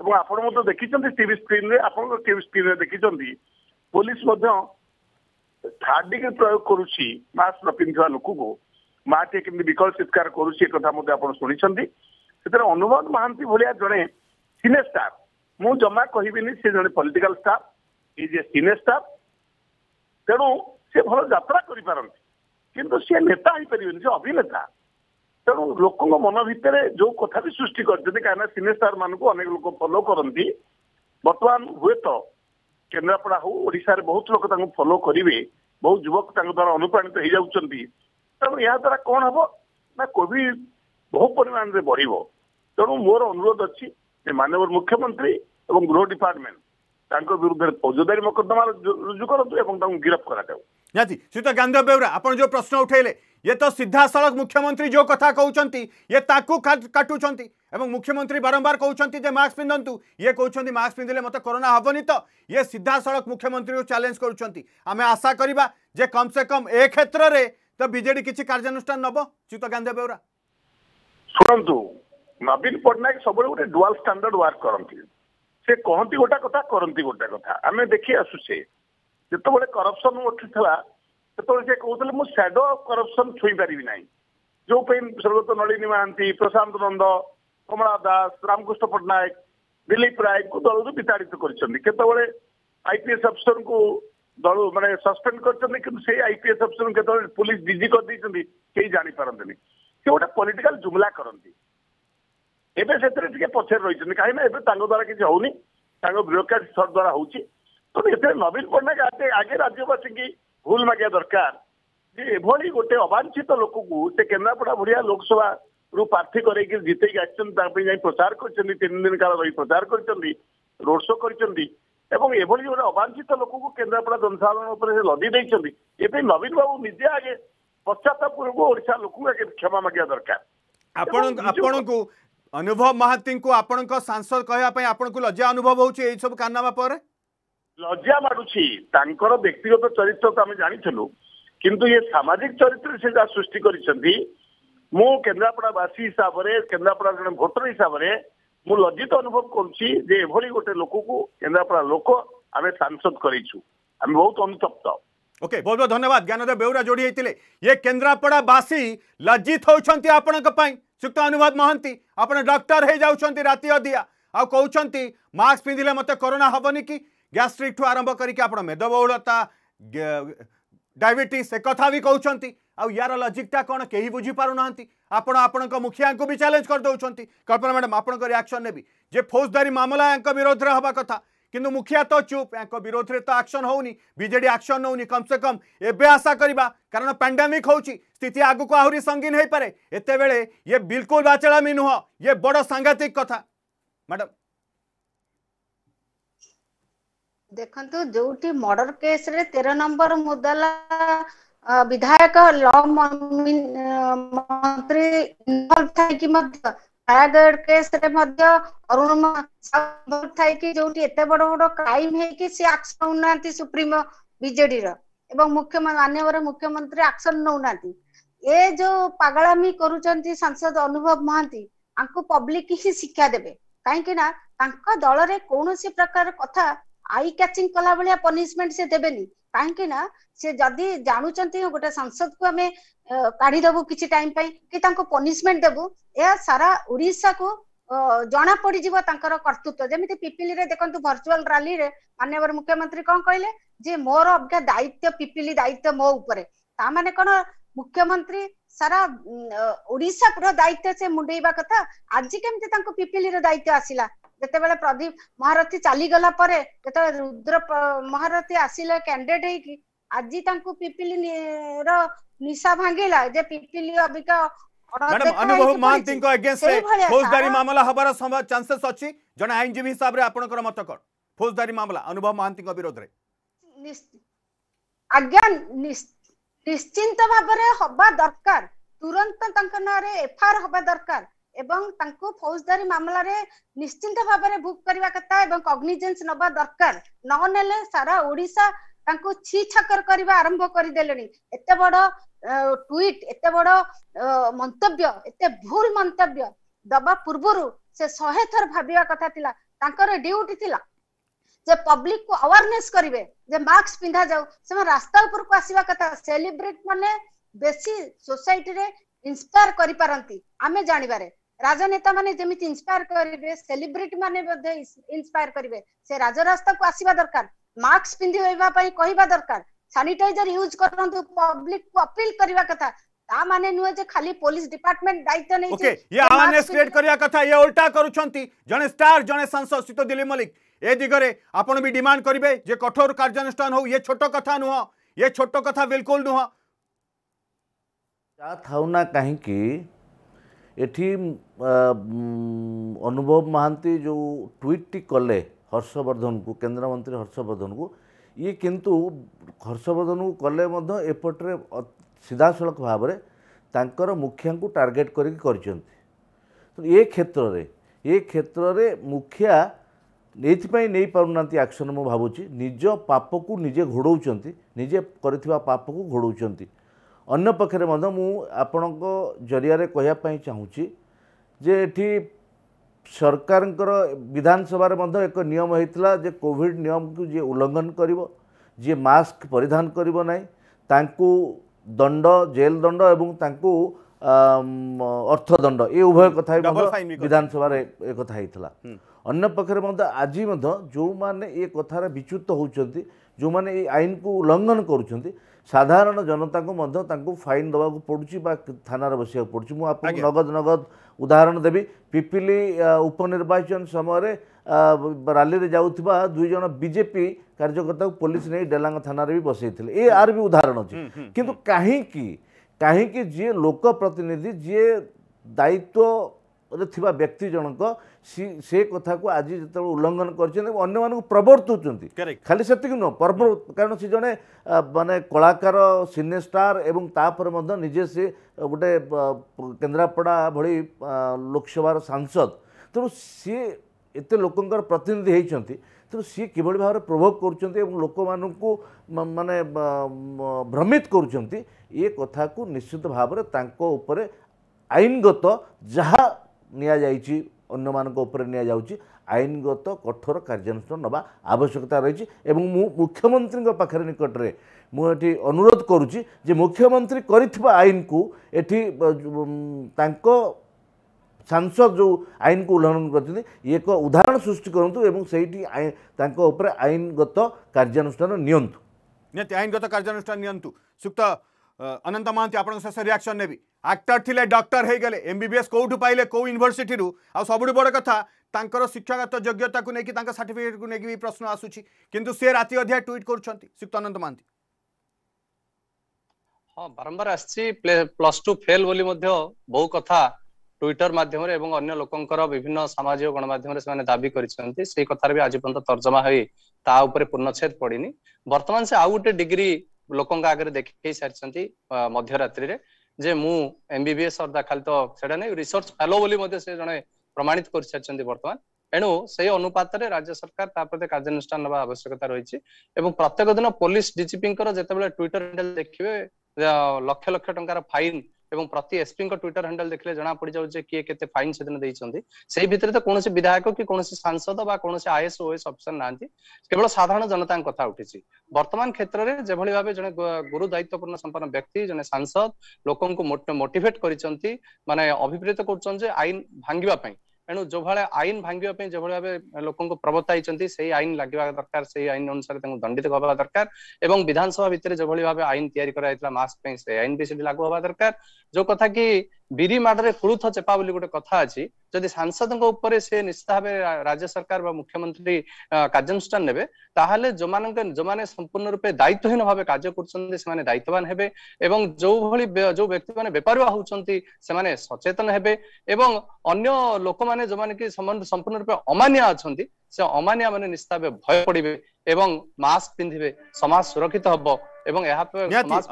ଏବଂ ଆପଣ ମଧ୍ୟ ଦେଖିଛନ୍ତି ଟିଭି ସ୍କ୍ରିନ୍ରେ ଆପଣଙ୍କ ଟିଭି ସ୍କ୍ରିନ୍ରେ ଦେଖିଛନ୍ତି ପୋଲିସ ମଧ୍ୟ ଥାର୍ଡ ଡିଗ୍ରୀ ପ୍ରୟୋଗ କରୁଛି ମାସ୍କ ନ ପିନ୍ଧିଥିବା ଲୋକକୁ ମାଟିଏ କେମିତି ବିକଳ ଚିତ୍କାର କରୁଛି ଏ କଥା ମଧ୍ୟ ଆପଣ ଶୁଣିଛନ୍ତି ସେଥିରେ ଅନୁଭବ ମହାନ୍ତି ଭଳିଆ ଜଣେ ସିନିୟର ଷ୍ଟାଫ ମୁଁ ଜମା କହିବିନି ସେ ଜଣେ political staff is a senior staff ତେଣୁ ସେ ଭଲ ଯାତ୍ରା କରିପାରନ୍ତି କିନ୍ତୁ ସେ ନେତା ହେଇପାରିବେନି ସେ ଅଭିନେତା ତେଣୁ ଲୋକଙ୍କ ମନ ଭିତରେ ଯୋଉ କଥା ବି ସୃଷ୍ଟି କରିଛନ୍ତି କାହିଁକିନା ସିନିୟର ଷ୍ଟାର ମାନଙ୍କୁ ଅନେକ ଲୋକ ଫଲୋ କରନ୍ତି ବର୍ତ୍ତମାନ ହୁଏତ କେନ୍ଦ୍ରାପଡ଼ା ହଉ ଓଡ଼ିଶାରେ ବହୁତ ଲୋକ ତାଙ୍କୁ ଫଲୋ କରିବେ ବହୁତ ଯୁବକ ତାଙ୍କ ଦ୍ୱାରା ଅନୁପ୍ରାଣିତ ହେଇଯାଉଛନ୍ତି ତେଣୁ ଏହାଦ୍ୱାରା କ'ଣ ହବ ନା କୋଭିଡ ବହୁ ପରିମାଣରେ ବଢିବ ତେଣୁ ମୋର ଅନୁରୋଧ ଅଛି ଯେ ମାନ୍ୟବର ମୁଖ୍ୟମନ୍ତ୍ରୀ ଏବଂ ଗୃହ ଡିପାର୍ଟମେଣ୍ଟ ତାଙ୍କ ବିରୁଦ୍ଧରେ ଫୌଜଦାରୀ ମକଦ୍ଦମା ରୁଜୁ କରନ୍ତୁ ଏବଂ ତାଙ୍କୁ ଗିରଫ କରାଯାଉ ନିହାତି ଶ୍ରୀତ ଗାନ୍ଧବ ବେଉରା ଆପଣ ଯେଉଁ ପ୍ରଶ୍ନ ଉଠାଇଲେ ଇଏ ତ ସିଧାସଳଖ ମୁଖ୍ୟମନ୍ତ୍ରୀ ଯେଉଁ କଥା କହୁଛନ୍ତି ଇଏ ତାକୁ କାଟୁଛନ୍ତି ଏବଂ ମୁଖ୍ୟମନ୍ତ୍ରୀ ବାରମ୍ବାର କହୁଛନ୍ତି ଯେ ମାସ୍କ ପିନ୍ଧନ୍ତୁ ଇଏ କହୁଛନ୍ତି ମାସ୍କ ପିନ୍ଧିଲେ ମୋତେ କରୋନା ହେବନି ତ ଇଏ ସିଧାସଳଖ ମୁଖ୍ୟମନ୍ତ୍ରୀଙ୍କୁ ଚ୍ୟାଲେଞ୍ଜ କରୁଛନ୍ତି ଆମେ ଆଶା କରିବା ଯେ କମ୍ ସେ କମ୍ ଏ କ୍ଷେତ୍ରରେ ତ ବିଜେଡି କିଛି କାର୍ଯ୍ୟାନୁଷ୍ଠାନ ନେବ ଚ୍ୟୁତ ଗାନ୍ଧବ ବେଉରା ଶୁଣନ୍ତୁ ନବୀନ ପଟ୍ଟନାୟକ ସବୁବେଳେ ଗୋଟେ ଡୁଆଲ ଷ୍ଟାଣ୍ଡାର୍ଡ ୱାର୍କ କରନ୍ତି ସେ କହନ୍ତି ଗୋଟା କଥା କରନ୍ତି ଗୋଟା କଥା ଆମେ ଦେଖି ଆସୁଛେ ଯେତେବେଳେ କରପସନ ଉଠିଥିଲା ସେତେବେଳେ ସେ କହୁଥିଲେ ମୁଁ ସ୍ୟାଡୋ ଅଫ୍ କରପସନ ଛୁଇଁ ପାରିବି ନାହିଁ ଯୋଉ ପାଇଁ ସ୍ୱର୍ଗତ ନଳିନୀ ମହାନ୍ତି ପ୍ରଶାନ୍ତ ନନ୍ଦ କମଳା ଦାସ ରାମକୃଷ୍ଣ ପଟ୍ଟନାୟକ ଦିଲ୍ଲୀପ ରାୟଙ୍କୁ ଦଳରୁ ବିତାଡ଼ିତ କରିଛନ୍ତି କେତେବେଳେ ଆଇପିଏସ୍ ଅଫିସରଙ୍କୁ ଦଳ ମାନେ ସସ୍ପେଣ୍ଡ କରିଛନ୍ତି କିନ୍ତୁ ସେଇ ଆଇପିଏସ୍ ଅଫିସରଙ୍କୁ କେତେବେଳେ ପୋଲିସ ଡିଜି କରିଦେଇଛନ୍ତି କେହି ଜାଣିପାରନ୍ତିନି ସେ ଗୋଟେ ପଲିଟିକାଲ ଜୁମଲା କରନ୍ତି ଏବେ ସେଥିରେ ଟିକେ ପଛରେ ରହିଛନ୍ତି କାହିଁକି ନା ଏବେ ତାଙ୍କ ଦ୍ୱାରା କିଛି ହଉନି ତାଙ୍କ ବ୍ୟୁରୋକ୍ରାଟ ସ୍ତର ଦ୍ୱାରା ହଉଛି ତେଣୁ ଏଥିରେ ନବୀନ ପଟ୍ଟନାୟକ ଆଗେ ରାଜ୍ୟବାସୀଙ୍କୁ ଭୁଲ ମାଗିବା ଦରକାର ଯେ ଏଭଳି ଗୋଟେ ଅବାଞ୍ଛିତ ଲୋକକୁ ସେ କେନ୍ଦ୍ରାପଡ଼ା ଭଳିଆ ଲୋକସଭା ରୁ ପ୍ରାର୍ଥୀ କରେଇକି ଜିତେଇକି ଆସିଛନ୍ତି ତା ପାଇଁ ଯାଇ ପ୍ରଚାର କରିଛନ୍ତି ତିନି ଦିନ କାଳ ରହି ପ୍ରଚାର କରିଛନ୍ତି ରୋଡ ଶୋ କରିଛନ୍ତି ଏବଂ ଏଭଳି ଗୋଟେ ଅବାଞ୍ଛିତ ଲୋକକୁ କେନ୍ଦ୍ରାପଡ଼ା ଜନସାଧାରଣ ଉପରେ ସେ ଲଦି ଦେଇଛନ୍ତି ଏବେ ନବୀନ ବାବୁ ନିଜେ ଆଗେ ପଶ୍ଚାତ୍ତାପୂର୍ବକୁ ଓଡ଼ିଶା ଲୋକଙ୍କୁ ଆଗେ କ୍ଷମା ମାଗିବା ଦରକାର ଆପଣ ଆପଣଙ୍କୁ ଅନୁଭବ ମହାନ୍ତିଙ୍କୁ ଆପଣଙ୍କ ସାଂସଦ କହିବା ପାଇଁ ଆପଣଙ୍କୁ ଲଜ୍ଜା ଅନୁଭବ ହଉଛି ଏଇ ସବୁ କାରନାମା ପରେ ଲଜ୍ଜା ମାଡୁଛି ତାଙ୍କର ବ୍ୟକ୍ତିଗତ ଚରିତ୍ର ତ ଆମେ ଜାଣିଥିଲୁ କିନ୍ତୁ ଏ ସାମାଜିକ ଚରିତ୍ର ସେ ଯାହା ସୃଷ୍ଟି କରିଛନ୍ତି ମୁଁ କେନ୍ଦ୍ରାପଡ଼ାବାସୀ ହିସାବରେ କେନ୍ଦ୍ରାପଡ଼ା ଜଣେ ଭୋଟର ହିସାବରେ ମୁଁ ଲଜ୍ଜିତ ଅନୁଭବ କରୁଛି ଯେ ଏଭଳି ଗୋଟେ ଲୋକକୁ କେନ୍ଦ୍ରାପଡ଼ା ଲୋକ ଆମେ ସାଂସଦ କରିଛୁ ଆମେ ବହୁତ ଅନୁତପ୍ତ ओके बहुत बहुत धन्यवाद ज्ञानदेव बेहरा जोड़ी होते ये केन्द्रापड़ावासी लज्जित होती आपण श्रीक्त अनुभव महां आप डक्टर हो जाती राति अदिया आ कौन मास्क पिंधे मत करोना हेनी कि गैस्ट्रिक ठू आरंभ करके आप मेदबहुलता डायबेट एक कथा भी कौन आउ यार लजिकटा कौन कहीं बुझिपार ना आपण मुखिया को भी चैलेंज करदे कल्पना मैडम आपंक रियाक्शन ने भी जे फौजदारी मामला विरोध में हवा कथा କିନ୍ତୁ ମୁଖ୍ୟତଃ ଚୁପ୍ ୟାଙ୍କ ବିରୋଧରେ ତ ଆକ୍ସନ୍ ହେଉନି ବିଜେଡ଼ି ଆକ୍ସନ୍ ନେଉନି କମ୍ ସେ କମ୍ ଏବେ ଆଶା କରିବା କାରଣ ପାଣ୍ଡାମିକ୍ ହେଉଛି ସ୍ଥିତି ଆଗକୁ ଆହୁରି ସଙ୍ଗୀନ ହୋଇପାରେ ଏତେବେଳେ ଇଏ ବିଲକୁଲ ବାଚଳାମି ନୁହଁ ଇଏ ବଡ଼ ସାଂଘାତିକ କଥା ମ୍ୟାଡ଼ାମ୍ ଦେଖନ୍ତୁ ଯୋଉଠି ମର୍ଡର କେସରେ ତେର ନମ୍ବର ମୁଦଲା ବିଧାୟକ ଲ ମନ୍ତ୍ରୀ ଇନଭଲ୍ଭ ଥାଇକି ମଧ୍ୟ আদার কেস রে মধ্য অরুণমা সম্বোধাই কি যেউটি এত বড় বড় কাইম হে কি সে অ্যাকশন নunati সুপ্রিম বিজেডি র এবং মুখ্যমান মান্যবর মুখ্যমন্ত্রী অ্যাকশন নunati এ যে পাগলামি করুচন্তি সংসদ অনুভব মানতি আকু পাবলিক কি শিক্ষা দেবে কাইকে না তাককা দলরে কোনসি প্রকার কথা আই ক্যাচিং কলাবলিয়া পনিশমেন্ট সে দেবে নি କାହିଁକି ନା ସେ ଯଦି ଜାଣୁଛନ୍ତି ଗୋଟେ ସାଂସଦକୁ ଆମେ କାଢିଦେବୁ କିଛି ଟାଇମ ପାଇଁ କି ତାଙ୍କୁ ପନିଶମେଣ୍ଟ ଦେବୁ ଏହା ସାରା ଓଡ଼ିଶାକୁ ଜଣା ପଡିଯିବ ତାଙ୍କର କର୍ତ୍ତୃତ୍ୱ ଯେମିତି ପିପିଲିରେ ଦେଖନ୍ତୁ ଭର୍ଚୁଆଲ ରାଲିରେ ମାନ୍ୟବର ମୁଖ୍ୟମନ୍ତ୍ରୀ କଣ କହିଲେ ଯେ ମୋର ଅବିକା ଦାୟିତ୍ୱ ପିପିଲି ଦାୟିତ୍ୱ ମୋ ଉପରେ ତା ମାନେ କଣ ମୁଖ୍ୟମନ୍ତ୍ରୀ ସାରା ଓଡ଼ିଶା ପୁରା ଦାୟିତ୍ୱ ସେ ମୁଣ୍ଡେଇବା କଥା ଆଜି କେମିତି ତାଙ୍କୁ ପିପିଲିର ଦାୟିତ୍ୱ ଆସିଲା ଯେତେବେଳେ ପ୍ରଦୀପ ମହାରଥୀ ଚାଲିଗଲା ପରେ ଯେତେବେଳେ ରୁଦ୍ର ମହାରଥୀ ଆସିଲେ କ୍ୟାଣ୍ଡିଡେଟ ହେଇକି ଆଜି ତାଙ୍କୁ ପିପିଲି ର ନିଶା ଭାଙ୍ଗିଲା ଯେ ପିପିଲି ଅବିକା ଅନୁଭବ ମହାନ୍ତିଙ୍କ ଏଗେନ୍ଷ୍ଟରେ ଫୌଜଦାରୀ ମାମଲା ହବାର ଚାନ୍ସେସ୍ ଅଛି ଜଣେ ଆଇନଜୀବୀ ହିସାବରେ ଆପଣଙ୍କର ମତ କ'ଣ ଫୌଜଦାରୀ ମାମଲା ଅନୁଭବ ମହାନ୍ତିଙ୍କ ବିରୋଧରେ ଆଜ୍ଞା ନିଶ୍ଚିନ୍ତ ଭାବରେ ହବା ଦରକାର ତୁରନ୍ତ ତାଙ୍କ ନାଁରେ ଏଫଆଇଆର ହବା ଦରକାର এবং তাককো ফৌজদারি মামলারে নিশ্চিন্ত ভাবে বুক করিবা কথা এবং অগনিজেন্স নবা দরকার ননলে সারা ওড়িশা তাককো ছি ছक्कर করিবা আরম্ভ করি দেলনি এত বড় টুইট এত বড় মন্তব্য এত ভুল মন্তব্য দবা পূর্বরু সে সহেথর ভাবিয়া কথা তিলা তাককর ডিউটি তিলা যে পাবলিক কো অ্যাওয়ারনেস করিবে যে মার্কস পিঁধা যাও সে রাস্তাপুর কো আসিবা কথা সেলিব্রেট মানে বেছি সোসাইটি রে ইনস্টার করি পারান্তি আমি জানিবারে राजनेता मान जमी इनस्पायर करेंगे सेलिब्रिट मान इनस्पायर करेंगे से राजरास्ता को आसवा दरकार मास्क पिंधि कह दरकार सानिटाइजर यूज करपिल करने कथा माने जे खाली पुलिस डिपार्टमेंट दायित्व ओके okay, ये ये उल्टा कर जन सांसद सीत दिल्ली मल्लिक ए दिगरे आपण भी डिमांड करेंगे जे कठोर कार्यानुषान हो ये छोट कथा नुह ये छोट कथा बिल्कुल नुह था कहीं ଏଠି ଅନୁଭବ ମହାନ୍ତି ଯେଉଁ ଟ୍ୱିଟ୍ଟି କଲେ ହର୍ଷବର୍ଦ୍ଧନଙ୍କୁ କେନ୍ଦ୍ରମନ୍ତ୍ରୀ ହର୍ଷବର୍ଦ୍ଧନଙ୍କୁ ଇଏ କିନ୍ତୁ ହର୍ଷବର୍ଦ୍ଧନଙ୍କୁ କଲେ ମଧ୍ୟ ଏପଟରେ ସିଧାସଳଖ ଭାବରେ ତାଙ୍କର ମୁଖିଆଙ୍କୁ ଟାର୍ଗେଟ୍ କରିକି କରିଛନ୍ତି ତେଣୁ ଏ କ୍ଷେତ୍ରରେ ଏ କ୍ଷେତ୍ରରେ ମୁଖିଆ ଏଇଥିପାଇଁ ନେଇପାରୁନାହାନ୍ତି ଆକ୍ସନ୍ ମୁଁ ଭାବୁଛି ନିଜ ପାପକୁ ନିଜେ ଘୋଡ଼ଉଛନ୍ତି ନିଜେ କରିଥିବା ପାପକୁ ଘୋଡ଼ଉଛନ୍ତି ଅନ୍ୟ ପକ୍ଷରେ ମଧ୍ୟ ମୁଁ ଆପଣଙ୍କ ଜରିଆରେ କହିବା ପାଇଁ ଚାହୁଁଛି ଯେ ଏଠି ସରକାରଙ୍କର ବିଧାନସଭାରେ ମଧ୍ୟ ଏକ ନିୟମ ହୋଇଥିଲା ଯେ କୋଭିଡ଼ ନିୟମକୁ ଯିଏ ଉଲ୍ଲଙ୍ଘନ କରିବ ଯିଏ ମାସ୍କ ପରିଧାନ କରିବ ନାହିଁ ତାଙ୍କୁ ଦଣ୍ଡ ଜେଲ୍ ଦଣ୍ଡ ଏବଂ ତାଙ୍କୁ ଅର୍ଥଦଣ୍ଡ ଏ ଉଭୟ କଥା ବିଧାନସଭାରେ ଏ କଥା ହେଇଥିଲା ଅନ୍ୟପକ୍ଷରେ ମଧ୍ୟ ଆଜି ମଧ୍ୟ ଯେଉଁମାନେ ଏ କଥାରେ ବିଚ୍ୟୁତ ହେଉଛନ୍ତି ଯେଉଁମାନେ ଏଇ ଆଇନକୁ ଉଲ୍ଲଙ୍ଘନ କରୁଛନ୍ତି ସାଧାରଣ ଜନତାଙ୍କୁ ମଧ୍ୟ ତାଙ୍କୁ ଫାଇନ୍ ଦେବାକୁ ପଡ଼ୁଛି ବା ଥାନାରେ ବସିବାକୁ ପଡ଼ୁଛି ମୁଁ ଆପଣଙ୍କୁ ନଗଦ ନଗଦ ଉଦାହରଣ ଦେବି ପିପିଲି ଉପନିର୍ବାଚନ ସମୟରେ ରାଲିରେ ଯାଉଥିବା ଦୁଇ ଜଣ ବିଜେପି କାର୍ଯ୍ୟକର୍ତ୍ତାକୁ ପୋଲିସ ନେଇ ଡେଲାଙ୍ଗ ଥାନାରେ ବି ବସେଇଥିଲେ ଏ ଆର ବି ଉଦାହରଣ ଅଛି କିନ୍ତୁ କାହିଁକି କାହିଁକି ଯିଏ ଲୋକପ୍ରତିନିଧି ଯିଏ ଦାୟିତ୍ୱ ରେ ଥିବା ବ୍ୟକ୍ତି ଜଣଙ୍କ ସେ କଥାକୁ ଆଜି ଯେତେବେଳେ ଉଲ୍ଲଙ୍ଘନ କରିଛନ୍ତି ଏବଂ ଅନ୍ୟମାନଙ୍କୁ ପ୍ରବର୍ତ୍ତଉଛନ୍ତି ଖାଲି ସେତିକି ନୁହଁ ପର୍ବ କାରଣ ସେ ଜଣେ ମାନେ କଳାକାର ସିନେ ଷ୍ଟାର୍ ଏବଂ ତାପରେ ମଧ୍ୟ ନିଜେ ସେ ଗୋଟେ କେନ୍ଦ୍ରାପଡ଼ା ଭଳି ଲୋକସଭାର ସାଂସଦ ତେଣୁ ସିଏ ଏତେ ଲୋକଙ୍କର ପ୍ରତିନିଧି ହେଇଛନ୍ତି ତେଣୁ ସିଏ କିଭଳି ଭାବରେ ପ୍ରଭୋଗ କରୁଛନ୍ତି ଏବଂ ଲୋକମାନଙ୍କୁ ମାନେ ଭ୍ରମିତ କରୁଛନ୍ତି ଏ କଥାକୁ ନିଶ୍ଚିତ ଭାବରେ ତାଙ୍କ ଉପରେ ଆଇନଗତ ଯାହା ନିଆଯାଇଛି ଅନ୍ୟମାନଙ୍କ ଉପରେ ନିଆଯାଉଛି ଆଇନଗତ କଠୋର କାର୍ଯ୍ୟାନୁଷ୍ଠାନ ନେବା ଆବଶ୍ୟକତା ରହିଛି ଏବଂ ମୁଁ ମୁଖ୍ୟମନ୍ତ୍ରୀଙ୍କ ପାଖରେ ନିକଟରେ ମୁଁ ଏଠି ଅନୁରୋଧ କରୁଛି ଯେ ମୁଖ୍ୟମନ୍ତ୍ରୀ କରିଥିବା ଆଇନକୁ ଏଠି ତାଙ୍କ ସାଂସଦ ଯେଉଁ ଆଇନକୁ ଉଲ୍ଲଙ୍ଘନ କରିଛନ୍ତି ଏକ ଉଦାହରଣ ସୃଷ୍ଟି କରନ୍ତୁ ଏବଂ ସେଇଠି ତାଙ୍କ ଉପରେ ଆଇନଗତ କାର୍ଯ୍ୟାନୁଷ୍ଠାନ ନିଅନ୍ତୁ ନିହାତି ଆଇନଗତ କାର୍ଯ୍ୟାନୁଷ୍ଠାନ ନିଅନ୍ତୁ ସୁକ୍ତ ଅନନ୍ତ ମହାନ୍ତି ଆପଣଙ୍କ ଶେଷ ରିଆକ୍ସନ୍ ନେବି ଆକ୍ଟର ଥିଲେ ଡକ୍ଟର ହେଇଗଲେ ଏମ୍ ବି ବି ଏସ୍ କେଉଁଠୁ ପାଇଲେ କେଉଁ ୟୁନିଭର୍ସିଟିରୁ ଆଉ ସବୁଠୁ ବଡ଼ କଥା ତାଙ୍କର ଶିକ୍ଷାଗତ ଯୋଗ୍ୟତାକୁ ନେଇକି ତାଙ୍କ ସାର୍ଟିଫିକେଟ୍କୁ ନେଇକି ବି ପ୍ରଶ୍ନ ଆସୁଛି କିନ୍ତୁ ସେ ରାତି ଅଧ୍ୟାୟ ଟ୍ୱିଟ୍ କରୁଛନ୍ତି ଶ୍ରୀଯୁକ୍ତ ଅନନ୍ତ ମହାନ୍ତି ହଁ ବାରମ୍ବାର ଆସିଛି ପ୍ଲସ୍ ଟୁ ଫେଲ୍ ବୋଲି ମଧ୍ୟ ବହୁ କଥା ଟ୍ୱିଟର ମାଧ୍ୟମରେ ଏବଂ ଅନ୍ୟ ଲୋକଙ୍କର ବିଭିନ୍ନ ସାମାଜିକ ଗଣମାଧ୍ୟମରେ ସେମାନେ ଦାବି କରିଛନ୍ତି ସେଇ କଥାରେ ବି ଆଜି ପର୍ଯ୍ୟନ୍ତ ତର୍ଜମା ହୋଇ ତା ଉପରେ ପୂର୍ଣ୍ଣଚ୍ଛେଦ ପଡିନି ବର୍ତ୍ତମାନ ସେ ଆଉ ଗୋଟେ ଡିଗ୍ରୀ ଲୋକଙ୍କ ଆଗରେ ଦେଖେଇ ସାରିଛନ୍ତି ମଧ୍ୟରାତ୍ରିରେ ଯେ ମୁଁ ଏମବିବିଏସ୍ ଅର୍ଦ୍ଧା ଖାଲି ତ ସେଟା ନାହିଁ ରିସର୍ଚ୍ଚ ଫେଲୋ ବୋଲି ମଧ୍ୟ ସେ ଜଣେ ପ୍ରମାଣିତ କରିସାରିଛନ୍ତି ବର୍ତ୍ତମାନ ଏଣୁ ସେଇ ଅନୁପାତରେ ରାଜ୍ୟ ସରକାର ତା ପ୍ରତି କାର୍ଯ୍ୟାନୁଷ୍ଠାନ ନେବା ଆବଶ୍ୟକତା ରହିଛି ଏବଂ ପ୍ରତ୍ୟେକ ଦିନ ପୋଲିସ ଡିଜିପିଙ୍କର ଯେତେବେଳେ ଟ୍ୱିଟର ଦେଖିବେ ଲକ୍ଷ ଲକ୍ଷ ଟଙ୍କାର ଫାଇନ ଏବଂ ପ୍ରତି ଏସ୍ପିଙ୍କ ଟ୍ୱିଟର ହ୍ୟାଣ୍ଡେଲ ଦେଖିଲେ ଜଣା ପଡିଯାଉଛି ଯେ କିଏ କେତେ ଫାଇନ ସେଦିନ ଦେଇଛନ୍ତି ସେଇ ଭିତରେ ତ କୌଣସି ବିଧାୟକ କି କୌଣସି ସାଂସଦ ବା କୌଣସି ଆଇଏସ୍ ଓଏସ୍ ଅଫିସର ନାହାନ୍ତି କେବଳ ସାଧାରଣ ଜନତାଙ୍କ କଥା ଉଠିଛି ବର୍ତ୍ତମାନ କ୍ଷେତ୍ରରେ ଯେଭଳି ଭାବେ ଜଣେ ଗୁରୁ ଦାୟିତ୍ୱପୂର୍ଣ୍ଣ ସମ୍ପନ୍ନ ବ୍ୟକ୍ତି ଜଣେ ସାଂସଦ ଲୋକଙ୍କୁ ମୋଟିଭେଟ କରିଛନ୍ତି ମାନେ ଅଭିପ୍ରେତ କରୁଛନ୍ତି ଯେ ଆଇନ ଭାଙ୍ଗିବା ପାଇଁ ଏଣୁ ଯୋଉଭଳିଆ ଆଇନ ଭାଙ୍ଗିବା ପାଇଁ ଯେଭଳି ଭାବେ ଲୋକଙ୍କୁ ପ୍ରବତ୍ତା ହେଇଛନ୍ତି ସେଇ ଆଇନ ଲାଗିବା ଦରକାର ସେଇ ଆଇନ ଅନୁସାରେ ତାଙ୍କୁ ଦଣ୍ଡିତ ହେବା ଦରକାର ଏବଂ ବିଧାନସଭା ଭିତରେ ଯେଭଳି ଭାବେ ଆଇନ ତିଆରି କରାଯାଇଥିଲା ମାସ୍କ ପାଇଁ ସେ ଆଇନ ବି ସେଠି ଲାଗୁ ହେବା ଦରକାର ଯୋଉ କଥା କି ବିରି ମାଡ଼ରେ କୁଳୁଥ ଚେପା ବୋଲି ଗୋଟେ କଥା ଅଛି ଯଦି ସାଂସଦଙ୍କ ଉପରେ ସେ ନିଶ୍ଚିତ ଭାବେ ରାଜ୍ୟ ସରକାର ବା ମୁଖ୍ୟମନ୍ତ୍ରୀ କାର୍ଯ୍ୟାନୁଷ୍ଠାନ ନେବେ ତାହେଲେ ଯୋମାନଙ୍କ ଯୋମାନେ ସମ୍ପୂର୍ଣ୍ଣ ରୂପେ ଦାୟିତ୍ୱହୀନ ଭାବେ କାର୍ଯ୍ୟ କରୁଛନ୍ତି ସେମାନେ ଦାୟିତ୍ୱବାନ ହେବେ ଏବଂ ଯୋଉଭଳି ଯୋଉ ବ୍ୟକ୍ତିମାନେ ବେପାରୁଆ ହଉଛନ୍ତି ସେମାନେ ସଚେତନ ହେବେ ଏବଂ ଅନ୍ୟ ଲୋକମାନେ ଯୋଉମାନେ କି ସମ୍ପୂର୍ଣ୍ଣ ରୂପେ ଅମାନିଆ ଅଛନ୍ତି ସେ ଅମାନିଆ ମାନେ ନିଶ୍ଚିତ ଭାବେ ଭୟ ପଡିବେ ଏବଂ ମାସ୍କ ପିନ୍ଧିବେ ସମାଜ ସୁରକ୍ଷିତ ହବ ଏବଂ ଏହା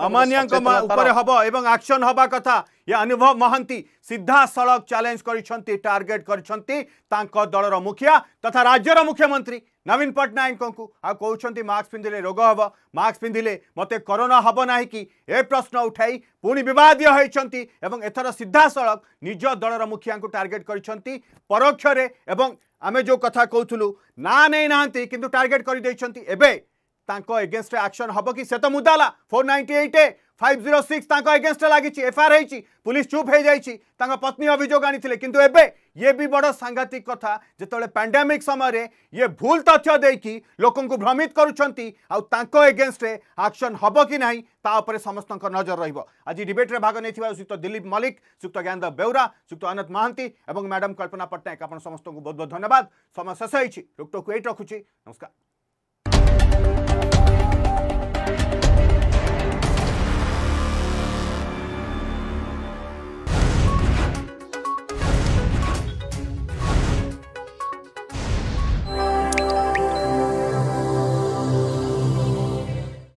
ଅମାନିଆଙ୍କ ଉପରେ ହବ ଏବଂ ଆକ୍ସନ ହବା କଥା ଏ ଅନୁଭବ ମହାନ୍ତି ସିଧାସଳଖ ଚ୍ୟାଲେଞ୍ଜ କରିଛନ୍ତି ଟାର୍ଗେଟ କରିଛନ୍ତି ତାଙ୍କ ଦଳର ମୁଖିଆ ତଥା ରାଜ୍ୟର ମୁଖ୍ୟମନ୍ତ୍ରୀ ନବୀନ ପଟ୍ଟନାୟକଙ୍କୁ ଆଉ କହୁଛନ୍ତି ମାସ୍କ ପିନ୍ଧିଲେ ରୋଗ ହେବ ମାସ୍କ ପିନ୍ଧିଲେ ମୋତେ କରୋନା ହେବ ନାହିଁ କି ଏ ପ୍ରଶ୍ନ ଉଠାଇ ପୁଣି ବିବାଦୀୟ ହୋଇଛନ୍ତି ଏବଂ ଏଥର ସିଧାସଳଖ ନିଜ ଦଳର ମୁଖିଆଙ୍କୁ ଟାର୍ଗେଟ କରିଛନ୍ତି ପରୋକ୍ଷରେ ଏବଂ आम जो कथा कहूँ ना नहीं ना कि टार्गेट कर एगेन्स्ट आक्शन हम कि से तो मुद्दा four ninety eight five zero six against लगी एफआईआर हो पुलिस चुप हो जाती पत्नी अभोग आनी कि ये भी बड़ सांघातिक कथा जिते पैंडेमिक समय ये भूल तथ्य देकी लोक भ्रमित करुंट एगेन्स्टे आक्शन हम कि ना समस्त नजर रज डिबेट्रे भाग नहीं श्रीक्त दिलीप मल्लिक श्रीक्त ज्ञानदेव बेउरा श्रीक्त आनंद महांती और मैडम कल्पना पट्टनायक आप समस्त बहुत बहुत धन्यवाद समय शेष होती रुक्ट को ये रखुच्छी नमस्कार